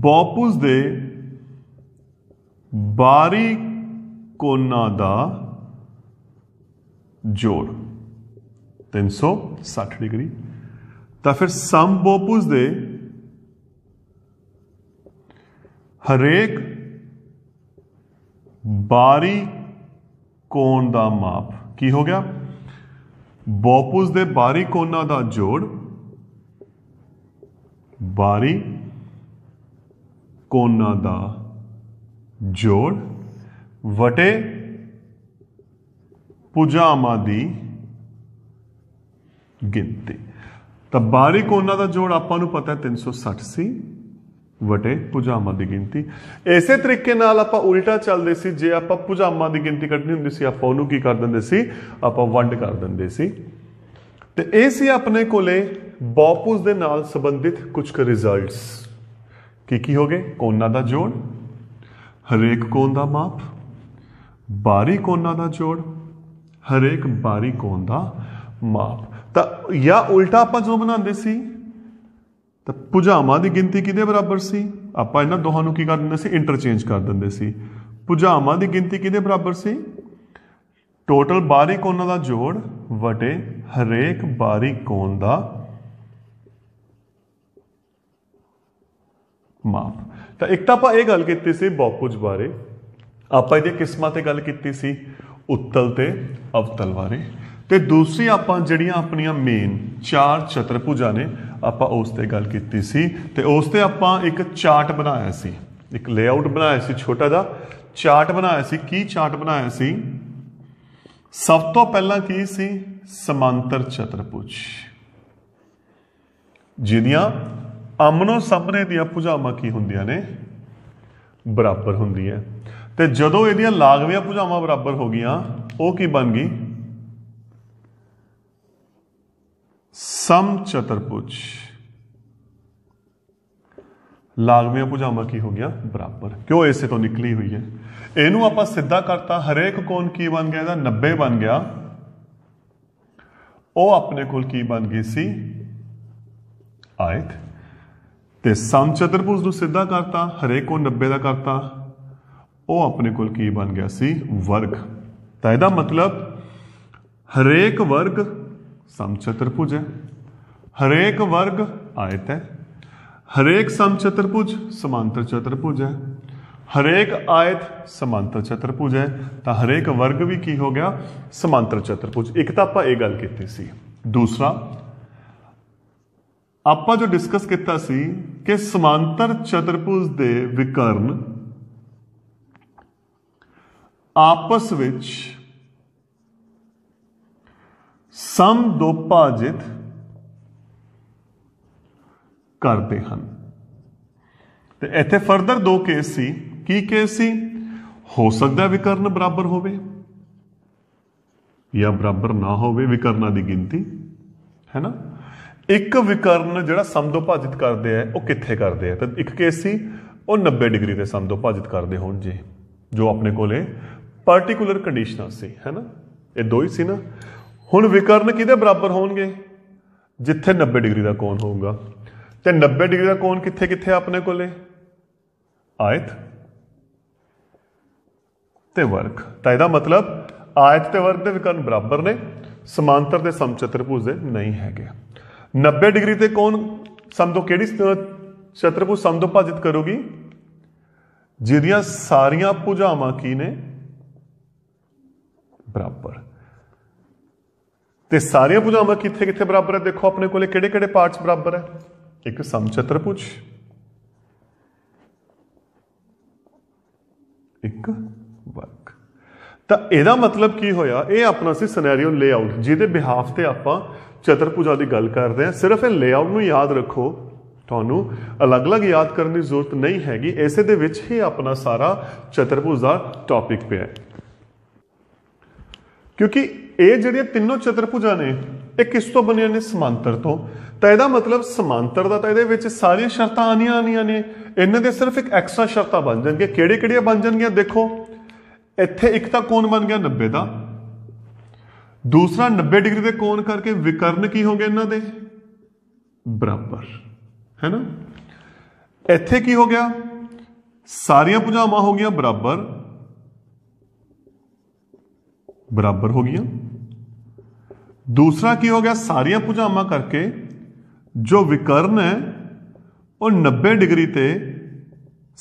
ਬੋਪਸ ਦੇ ਬਾਰੀ ਕੋਨਾ ਦਾ ਜੋੜ 360 ਡਿਗਰੀ ਤਾਂ ਫਿਰ ਸਮ ਬੋਪਸ ਦੇ ਹਰੇਕ ਬਾਰੀ ਕੋਣ ਦਾ ਮਾਪ ਕੀ ਹੋ ਗਿਆ ਬੋਪੁਸ ਦੇ ਬਾਰੀ ਕੋਨਾ ਦਾ ਜੋੜ ਬਾਰੀ ਕੋਨਾ ਦਾ ਜੋੜ ਵਟੇ ਪੁਜਾਮਾ ਦੀ ਗਿਣਤੀ ਤਾਂ ਬਾਰੀ ਕੋਨਾ ਦਾ ਜੋੜ ਆਪਾਂ ਨੂੰ ਪਤਾ 360 ਸੀ ਵਟੇ ਪੁਜਾਮਾ ਦੀ ਗਿਣਤੀ ਇਸੇ ਤਰੀਕੇ ਨਾਲ ਆਪਾਂ ਉਲਟਾ ਚੱਲਦੇ ਸੀ ਜੇ ਆਪਾਂ ਪੁਜਾਮਾ ਦੀ ਗਿਣਤੀ ਕੱਢਣੀ ਹੁੰਦੀ ਸੀ ਆਪਾਂ ਉਹਨੂੰ ਕੀ ਕਰ ਦਿੰਦੇ ਸੀ ਆਪਾਂ ਵੰਡ ਕਰ ਦਿੰਦੇ ਸੀ ਤੇ ਇਹ ਸੀ ਆਪਣੇ ਕੋਲੇ ਬੌਪੂਸ ਦੇ ਨਾਲ ਸੰਬੰਧਿਤ ਕੁਝ ਕੁ ਰਿਜ਼ਲਟਸ ਕੀ ਕੀ ਹੋਗੇ ਕੋਨਾ ਦਾ ਜੋੜ ਹਰੇਕ ਕੋਨ ਦਾ ਮਾਪ ਬਾਰੀ ਕੋਨਾ ਦਾ ਜੋੜ ਹਰੇਕ ਬਾਰੀ ਕੋਨ ਦਾ ਮਾਪ ਤਾਂ ਜਾਂ ਉਲਟਾ ਆਪਾਂ ਜੋ ਬਣਾਉਂਦੇ ਸੀ ਤਾਂ ਭੁਜਾਵਾਂ ਦੀ ਗਿਣਤੀ ਕਿਹਦੇ ਬਰਾਬਰ ਸੀ ਆਪਾਂ ਇਹਨਾਂ ਦੋਹਾਂ ਨੂੰ ਕੀ ਕਰ ਦਿੰਦੇ ਸੀ ਇੰਟਰਚੇਂਜ ਕਰ ਦਿੰਦੇ ਸੀ ਭੁਜਾਵਾਂ ਦੀ ਗਿਣਤੀ ਕਿਹਦੇ ਬਰਾਬਰ ਸੀ ਟੋਟਲ ਬਾਹਰੀ ਕੋਣਾਂ ਦਾ ਜੋੜ ਵਟੇ ਹਰੇਕ ਬਾਹਰੀ ਕੋਣ ਦਾ ਮਾਪ ਤਾਂ ਇੱਕ ਤਾਂ ਆਪਾਂ ਇਹ ਗੱਲ ਕੀਤੀ ਸੀ ਬਹੁਪੁਜ ਬਾਰੇ ਆਪਾਂ ਇਹਦੇ ਕਿਸਮਾਂ ਤੇ ਗੱਲ ਕੀਤੀ ਸੀ ਉੱਤਲ ਤੇ ਅਵਤਲ ਬਾਰੇ ਤੇ ਦੂਸਰੀ ਆਪਾਂ ਜਿਹੜੀਆਂ ਆਪਣੀਆਂ ਮੇਨ ਚਾਰ ਚਤਰਭੁਜਾਂ ਨੇ ਆਪਾਂ ਉਸ ਤੇ ਗੱਲ ਕੀਤੀ ਸੀ ਤੇ ਉਸ ਤੇ ਆਪਾਂ ਇੱਕ ਚਾਰਟ ਬਣਾਇਆ ਸੀ ਇੱਕ ਲੇਆਊਟ ਬਣਾਇਆ ਸੀ ਛੋਟਾ ਜਿਹਾ ਚਾਰਟ ਬਣਾਇਆ ਸੀ ਕੀ ਚਾਰਟ ਬਣਾਇਆ ਸੀ ਸਭ ਤੋਂ ਪਹਿਲਾਂ ਕੀ ਸੀ ਸਮਾਂਤਰ ਚਤਰਭੁਜ ਜਿਹਦੀਆਂ ਆਮਨੋ ਸਾਹਮਣੇ ਦੀਆਂ ਭੁਜਾਵਾਂ ਕੀ ਹੁੰਦੀਆਂ ਨੇ ਬਰਾਬਰ ਹੁੰਦੀਆਂ ਤੇ ਜਦੋਂ ਇਹਦੀਆਂ ਲਾਗਵੀਆਂ ਭੁਜਾਵਾਂ ਬਰਾਬਰ ਹੋ ਗਈਆਂ ਉਹ ਕੀ ਬਣ ਗਈ ਸਮ ਚਤਰਪੁਜ ਲਾਗਮੀਆਂ ਪੁਜਾਮਾ ਕੀ ਹੋ ਗਿਆ ਬਰਾਬਰ ਕਿਉਂ ਇਸੇ ਤੋਂ ਨਿਕਲੀ ਹੋਈ ਹੈ ਇਹਨੂੰ ਆਪਾਂ ਸਿੱਧਾ ਕਰਤਾ ਹਰੇਕ ਕੋਣ ਕੀ ਬਣ ਗਿਆ ਇਹਦਾ 90 ਬਣ ਗਿਆ ਉਹ ਆਪਣੇ ਕੋਲ ਕੀ ਬਣ ਗਈ ਸੀ ਆਇਤ ਤੇ ਸਮ ਚਤਰਪੁਜ ਨੂੰ ਸਿੱਧਾ ਕਰਤਾ ਹਰੇਕ ਕੋਣ 90 ਦਾ ਕਰਤਾ ਉਹ ਆਪਣੇ ਕੋਲ ਕੀ ਬਣ ਗਿਆ ਸੀ ਵਰਗ ਤਾਂ ਇਹਦਾ ਮਤਲਬ ਹਰੇਕ ਵਰਗ समचतुर्भुज है हरेक वर्ग आयत है हरेक समचतुर्भुज समांतर चतुर्भुज है हरेक आयत समांतर चतुर्भुज है तो हरेक वर्ग भी की हो गया समांतर चतुर्भुज एक तो आप एक गल की सी दूसरा आप जो डिस्कस किया कि समांतर चतुर्भुज के विकर्ण आपस में ਸਮ ਦੋਪਾਜਿਤ ਕਰਦੇ ਹਨ ਤੇ ਇੱਥੇ ਫਰਦਰ ਦੋ ਕੇਸ ਸੀ ਕੀ ਕੇਸ ਸੀ ਹੋ ਸਕਦਾ ਵਿਕਰਨ ਬਰਾਬਰ ਹੋਵੇ ਜਾਂ ਬਰਾਬਰ ਨਾ ਹੋਵੇ ਵਿਕਰਨਾਂ ਦੀ ਗਿਣਤੀ ਹੈ ਨਾ ਇੱਕ ਵਿਕਰਨ ਜਿਹੜਾ ਸਮ ਦੋਪਾਜਿਤ ਕਰਦੇ ਆ ਉਹ ਕਿੱਥੇ ਕਰਦੇ ਆ ਤਾਂ ਇੱਕ ਕੇਸ ਸੀ ਉਹ 90 ਡਿਗਰੀ ਤੇ ਦੋਪਾਜਿਤ ਕਰਦੇ ਹੋਣ ਜੀ ਜੋ ਆਪਣੇ ਕੋਲੇ ਪਾਰਟਿਕੂਲਰ ਕੰਡੀਸ਼ਨਾਂ ਸੀ ਹੈ ਨਾ ਇਹ ਦੋ ਹੀ ਸੀ ਨਾ ਹੁਣ ਵਿਕਰਨ ਕਿਹਦੇ ਬਰਾਬਰ ਹੋਣਗੇ ਜਿੱਥੇ 90 ਡਿਗਰੀ ਦਾ ਕੋਣ ਹੋਊਗਾ ਤੇ 90 ਡਿਗਰੀ ਦਾ ਕੋਣ ਕਿੱਥੇ ਕਿੱਥੇ ਆਪਣੇ ਕੋਲੇ ਆਇਤ ਤੇ ਵਰਗ ਤਾਂ ਇਹਦਾ ਮਤਲਬ ਆਇਤ ਤੇ ਵਰਗ ਦੇ ਵਿਕਰਨ ਬਰਾਬਰ ਨੇ ਸਮਾਂਤਰ ਦੇ ਸਮਚਤਰਭੁਜ ਦੇ ਨਹੀਂ ਹੈਗੇ 90 ਡਿਗਰੀ ਤੇ ਕੋਣ ਸਮਦੋ ਕਿਹੜੀ ਚਤਰਭੁਜ ਸਮਦੋ ਭਾਜਿਤ ਕਰੋਗੀ ਜਿਹਦੀਆਂ ਸਾਰੀਆਂ ਭੁਜਾਵਾਂ ਕੀ ਨੇ ਬਰਾਬਰ ਤੇ ਸਾਰੀਆਂ ਭੁਜਾਵਾਂ ਕਿੱਥੇ ਕਿੱਥੇ ਬਰਾਬਰ ਹੈ ਦੇਖੋ ਆਪਣੇ ਕੋਲੇ ਕਿਹੜੇ ਕਿਹੜੇ ਪਾਰਟਸ ਬਰਾਬਰ ਹੈ ਇੱਕ ਸਮਚਤਰਭੁਜ ਇੱਕ ਵਰਗ ਤਾਂ ਇਹਦਾ ਮਤਲਬ ਕੀ ਹੋਇਆ ਇਹ ਆਪਣਾ ਸੀ ਸਿਨੈਰੀਓ ਲੇਆਊਟ ਜਿਹਦੇ ਬਿਹਾਫ ਤੇ ਆਪਾਂ ਚਤਰਭੁਜਾਂ ਦੀ ਗੱਲ ਕਰਦੇ ਹਾਂ ਸਿਰਫ ਇਹ ਲੇਆਊਟ ਨੂੰ ਯਾਦ ਰੱਖੋ ਤੁਹਾਨੂੰ ਅਲੱਗ-ਅਲੱਗ ਯਾਦ ਕਰਨ ਦੀ ਜ਼ਰੂਰਤ ਨਹੀਂ ਹੈਗੀ ਐਸੇ ਦੇ ਵਿੱਚ ਹੀ ਆਪਣਾ ਸਾਰਾ ਚਤਰਭੁਜ ਦਾ ਟੌਪਿਕ ਪਿਆ ਹੈ ਕਿਉਂਕਿ ਇਹ ਜਿਹੜੇ ਤਿੰਨੋਂ ਚਤੁਰਭੁਜਾਂ ਨੇ ਇਹ ਕਿਸ ਤੋਂ ਬਣਿਆ ਨੇ ਸਮਾਂਤਰ ਤੋਂ ਤਾਂ ਇਹਦਾ ਮਤਲਬ ਸਮਾਂਤਰ ਦਾ ਤਾਂ ਇਹਦੇ ਵਿੱਚ ਸਾਰੀਆਂ ਸ਼ਰਤਾਂ ਆਨੀਆਂ ਆਨੀਆਂ ਨੇ ਇਹਨਾਂ ਦੇ ਸਿਰਫ ਇੱਕ ਐਕਸਟਰਾ ਸ਼ਰਤਾਂ ਬਣ ਜਾਣਗੀਆਂ ਕਿਹੜੇ ਕਿਹੜੀਆਂ ਬਣ ਜਾਣਗੀਆਂ ਦੇਖੋ ਇੱਥੇ ਇੱਕ ਤਾਂ ਕੋਣ ਬਣ ਗਿਆ 90 ਦਾ ਦੂਸਰਾ 90 ਡਿਗਰੀ ਦੇ ਕੋਣ ਕਰਕੇ ਵਿਕਰਨ ਕੀ ਹੋਗੇ ਇਹਨਾਂ ਦੇ ਬਰਾਬਰ ਹੈ ਨਾ ਇੱਥੇ ਕੀ ਹੋ ਗਿਆ ਸਾਰੀਆਂ ਭੁਜਾਵਾਂ ਹੋ ਗਈਆਂ ਬਰਾਬਰ ਬਰਾਬਰ ਹੋ ਗਈਆਂ ਦੂਸਰਾ ਕੀ ਹੋ ਗਿਆ ਸਾਰੀਆਂ ਭੁਜਾਵਾਂ ਕਰਕੇ ਜੋ ਵਿਕਰਨ ਹੈ ਉਹ 90 ਡਿਗਰੀ ਤੇ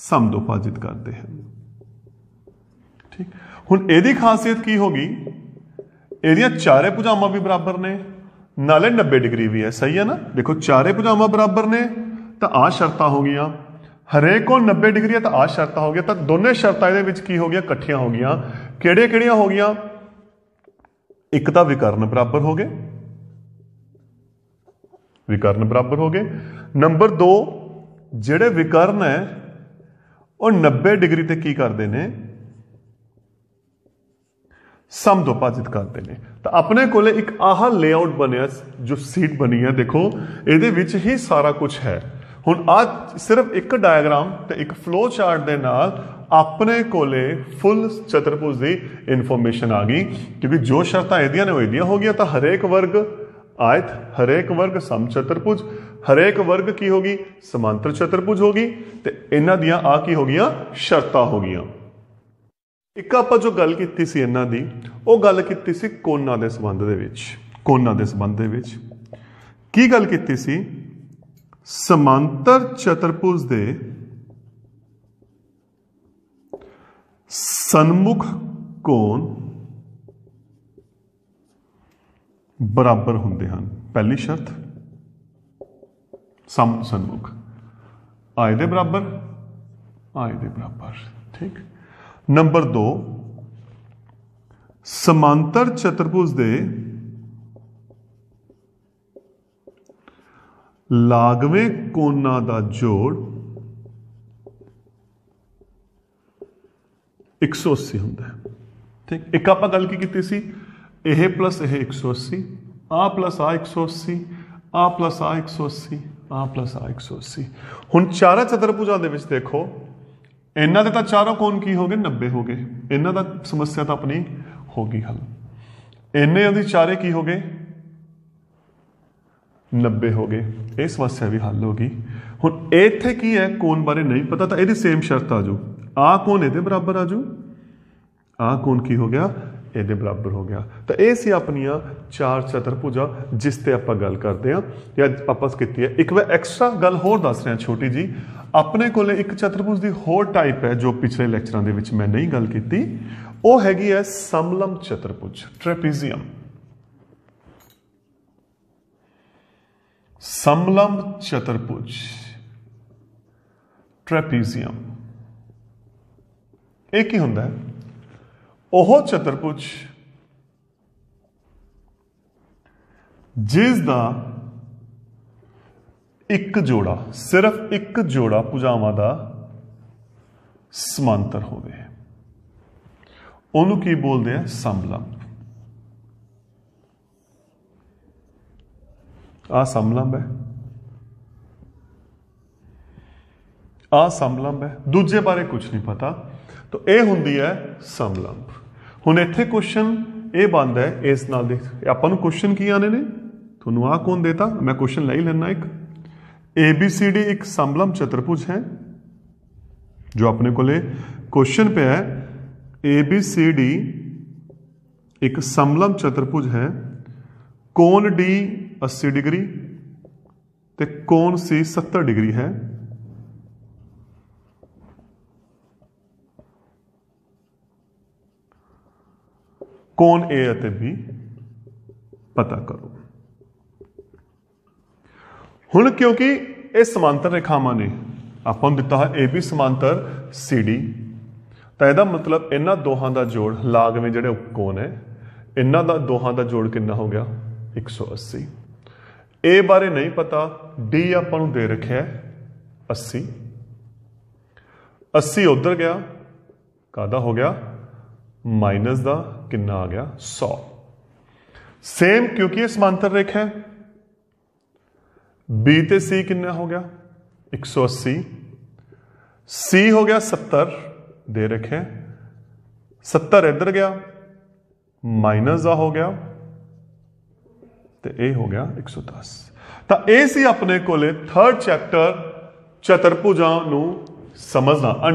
ਸਮਦੋਪਾਜਿਤ ਕਰਦੇ ਹਨ ਠੀਕ ਹੁਣ ਇਹਦੀ ਖਾਸੀਅਤ ਕੀ ਹੋ ਗਈ ਇਹਦੀਆਂ ਚਾਰੇ ਭੁਜਾਵਾਂ ਵੀ ਬਰਾਬਰ ਨੇ ਨਾਲੇ 90 ਡਿਗਰੀ ਵੀ ਹੈ ਸਹੀ ਹੈ ਨਾ ਦੇਖੋ ਚਾਰੇ ਭੁਜਾਵਾਂ ਬਰਾਬਰ ਨੇ ਤਾਂ ਆ ਸ਼ਰਤਾਂ ਹੋ ਗਈਆਂ ਹਰੇਕ ਕੋਲ 90 ਡਿਗਰੀ ਹੈ ਤਾਂ ਆ ਸ਼ਰਤਾਂ ਹੋ ਗਈਆਂ ਤਾਂ ਦੋਨੇ ਸ਼ਰਤਾਂ ਇਹਦੇ ਵਿੱਚ ਕੀ ਹੋ ਗਈਆਂ ਇਕੱਠੀਆਂ ਹੋ ਗਈਆਂ ਕਿਹੜੇ ਕਿਹੜੀਆਂ ਹੋ ਗਈਆਂ ਇੱਕ ਤਾਂ ਵਿਕਰਨ ਬਰਾਬਰ ਹੋ ਗਏ ਵਿਕਰਨ ਬਰਾਬਰ ਹੋ ਗਏ ਨੰਬਰ 2 ਜਿਹੜੇ ਵਿਕਰਨ ਹੈ ਉਹ 90 ਡਿਗਰੀ ਤੇ ਕੀ ਕਰਦੇ ਨੇ ਸਮਦੋਪਾਜਿਤ ਕਰਦੇ ਨੇ ਤਾਂ ਆਪਣੇ ਕੋਲੇ ਇੱਕ ਆਹ ਲੇਆਊਟ ਬਣਿਆ ਜੋ ਸੀਟ ਬਣੀ ਹੈ ਦੇਖੋ ਇਹਦੇ ਵਿੱਚ ਹੀ ਸਾਰਾ ਕੁਝ ਹੈ ਹੁਣ ਆ ਸਿਰਫ ਇੱਕ ਡਾਇਆਗਰਾਮ ਤੇ ਇੱਕ ਫਲੋ ਚਾਰਟ ਦੇ ਨਾਲ ਆਪਣੇ ਕੋਲੇ ਫੁੱਲ ਚਤਰਭੁਜ ਦੀ ਇਨਫੋਰਮੇਸ਼ਨ ਆ ਗਈ ਕਿਉਂਕਿ ਜੋ ਸ਼ਰਤਾਂ ਇਹਦੀਆਂ ਨੇ ਉਹ ਇਹਦੀਆਂ ਹੋ ਗਿਆ ਤਾਂ ਹਰੇਕ ਵਰਗ ਆਇਤ ਹਰੇਕ ਵਰਗ ਸਮ ਸਮਚਤਰਭੁਜ ਹਰੇਕ ਵਰਗ ਕੀ ਹੋਗੀ ਸਮਾਂਤਰ ਚਤਰਭੁਜ ਹੋਗੀ ਤੇ ਇਹਨਾਂ ਦੀਆਂ ਆ ਕੀ ਹੋ ਗਈਆਂ ਸ਼ਰਤਾਂ ਹੋ ਗਈਆਂ ਇੱਕ ਆਪਾਂ ਜੋ ਗੱਲ ਕੀਤੀ ਸੀ ਇਹਨਾਂ ਦੀ ਉਹ ਗੱਲ ਕੀਤੀ ਸੀ ਕੋਨਾਂ ਦੇ ਸੰਬੰਧ ਦੇ ਵਿੱਚ ਕੋਨਾਂ ਦੇ ਸੰਬੰਧ ਦੇ ਵਿੱਚ ਕੀ ਗੱਲ ਕੀਤੀ ਸੀ समांतर चतुर्भुज दे सन्मुख कोण बराबर होंगे पहली शर्त सम सन्मुख आए दे बराबर आए दे बराबर ठीक नंबर दो समांतर चतुर्भुज दे ਲਾਗਵੇਂ ਕੋਨਾਂ ਦਾ ਜੋੜ 180 ਹੁੰਦਾ ਹੈ ਠੀਕ ਇੱਕ ਆਪਾਂ ਗੱਲ ਕੀ ਕੀਤੀ ਸੀ ਇਹ ਪਲੱਸ ਇਹ 180 ਆ ਪਲੱਸ ਆ 180 ਆ ਪਲੱਸ ਆ 180 ਆ ਪਲੱਸ ਆ 180 ਹੁਣ ਚਾਰਾਂ ਚਤੁਰਭੁਜਾਂ ਦੇ ਵਿੱਚ ਦੇਖੋ ਇਹਨਾਂ ਦੇ ਤਾਂ ਚਾਰੋਂ ਕੋਣ ਕੀ ਹੋ ਗਏ 90 ਹੋ ਗਏ ਇਹਨਾਂ ਦਾ ਸਮੱਸਿਆ ਤਾਂ ਆਪਣੀ ਹੋ ਗਈ ਹੱਲ ਇੰਨੇ ਉਹਦੀ ਚਾਰੇ ਕੀ ਹੋ ਗਏ 90 ਹੋ ਗਏ ਇਹ ਸਮੱਸਿਆ ਵੀ ਹੱਲ ਹੋ ਗਈ ਹੁਣ ਇੱਥੇ ਕੀ ਹੈ ਕੋਣ ਬਾਰੇ ਨਹੀਂ ਪਤਾ ਤਾਂ ਇਹਦੀ ਸੇਮ ਸ਼ਰਤ ਆ ਜੂ ਆ ਕੋਣ ਇਹਦੇ ਬਰਾਬਰ ਆ ਜੂ ਆ ਕੋਣ ਕੀ ਹੋ ਗਿਆ ਇਹਦੇ ਬਰਾਬਰ ਹੋ ਗਿਆ ਤਾਂ ਇਹ ਸੀ ਆਪਣੀਆਂ ਚਾਰ ਚਤਰਭੁਜਾਂ ਜਿਸ ਤੇ ਆਪਾਂ ਗੱਲ ਕਰਦੇ ਆ ਜਾਂ ਆਪਾਂ ਕੀਤੀ ਹੈ ਇੱਕ ਵਾਰ ਐਕਸਟਰਾ ਗੱਲ ਹੋਰ ਦੱਸ ਰਿਹਾ ਛੋਟੀ ਜੀ ਆਪਣੇ ਕੋਲੇ ਇੱਕ ਚਤਰਭੁਜ ਦੀ ਹੋਰ ਟਾਈਪ ਹੈ ਜੋ ਪਿਛਲੇ ਲੈਕਚਰਾਂ ਦੇ ਵਿੱਚ ਮੈਂ ਨਹੀਂ ਗੱਲ ਕੀਤੀ ਉਹ ਹੈਗੀ ਹੈ ਸਮਲੰਬ ਚਤਰਭੁਜ ਟ੍ਰੈਪੀਜ਼ੀਅਮ समलंब चतुर्भुज ਟ੍ਰੈਪੀਜ਼ੀਅਮ ਇਹ ਕੀ ਹੁੰਦਾ ਹੈ ਉਹ ਚਤੁਰਭੁਜ ਜਿਸ ਦਾ ਇੱਕ ਜੋੜਾ ਸਿਰਫ ਇੱਕ ਜੋੜਾ ਭੁਜਾਵਾਂ ਦਾ ਸਮਾਂਤਰ ਹੋਵੇ ਉਹਨੂੰ ਕੀ ਬੋਲਦੇ ਆ ਸਮਲੰਬ असंलंब है असंलंब है दूजे बारे कुछ नहीं पता तो यह होंगी है समलंब हूँ इतने क्वेश्चन ये बंद है इस नाल आपको क्वेश्चन की आने ने थोनू आ कौन देता मैं क्वेश्चन ले ही लैंना एक ए बी सी डी एक समलम चतुर्भुज है जो अपने को पे है ए बी सी डी एक समलम चतुर्भुज है कौन डी 80 ਡਿਗਰੀ ਤੇ ਕੋਣ ਸੀ 70 ਡਿਗਰੀ ਹੈ ਕੋਣ A ਅਤੇ B ਪਤਾ ਕਰੋ ਹੁਣ ਕਿਉਂਕਿ ਇਹ ਸਮਾਂਤਰ ਰੇਖਾਵਾਂ ਨੇ ਆਪਾਂ ਨੂੰ ਦਿੱਤਾ ਹੈ AB ਸਮਾਂਤਰ CD ਤਾਂ ਇਹਦਾ ਮਤਲਬ ਇਹਨਾਂ ਦੋਹਾਂ ਦਾ ਜੋੜ ਲਾਗਵੇਂ ਜਿਹੜੇ ਕੋਣ ਹੈ ਇਹਨਾਂ ਦਾ ਦੋਹਾਂ ਦਾ ਜੋੜ ਕਿੰਨਾ ਹੋ ਗਿਆ 180 ए बारे नहीं पता डी आप दे रखे अस्सी अस्सी उधर गया का हो गया माइनस का कि आ गया सौ सेम क्योंकि यह समांतर रेखा है बी तो सी कि हो गया एक सौ अस्सी सी हो गया सत्तर दे रखे सत्तर इधर गया माइनस का हो गया ਤੇ ਇਹ ਹੋ ਗਿਆ 110 ਤਾਂ ਇਹ ਸੀ ਆਪਣੇ ਕੋਲੇ 3rd ਚੈਪਟਰ ਚਤਰਪੂਜਾ ਨੂੰ ਸਮਝਣਾ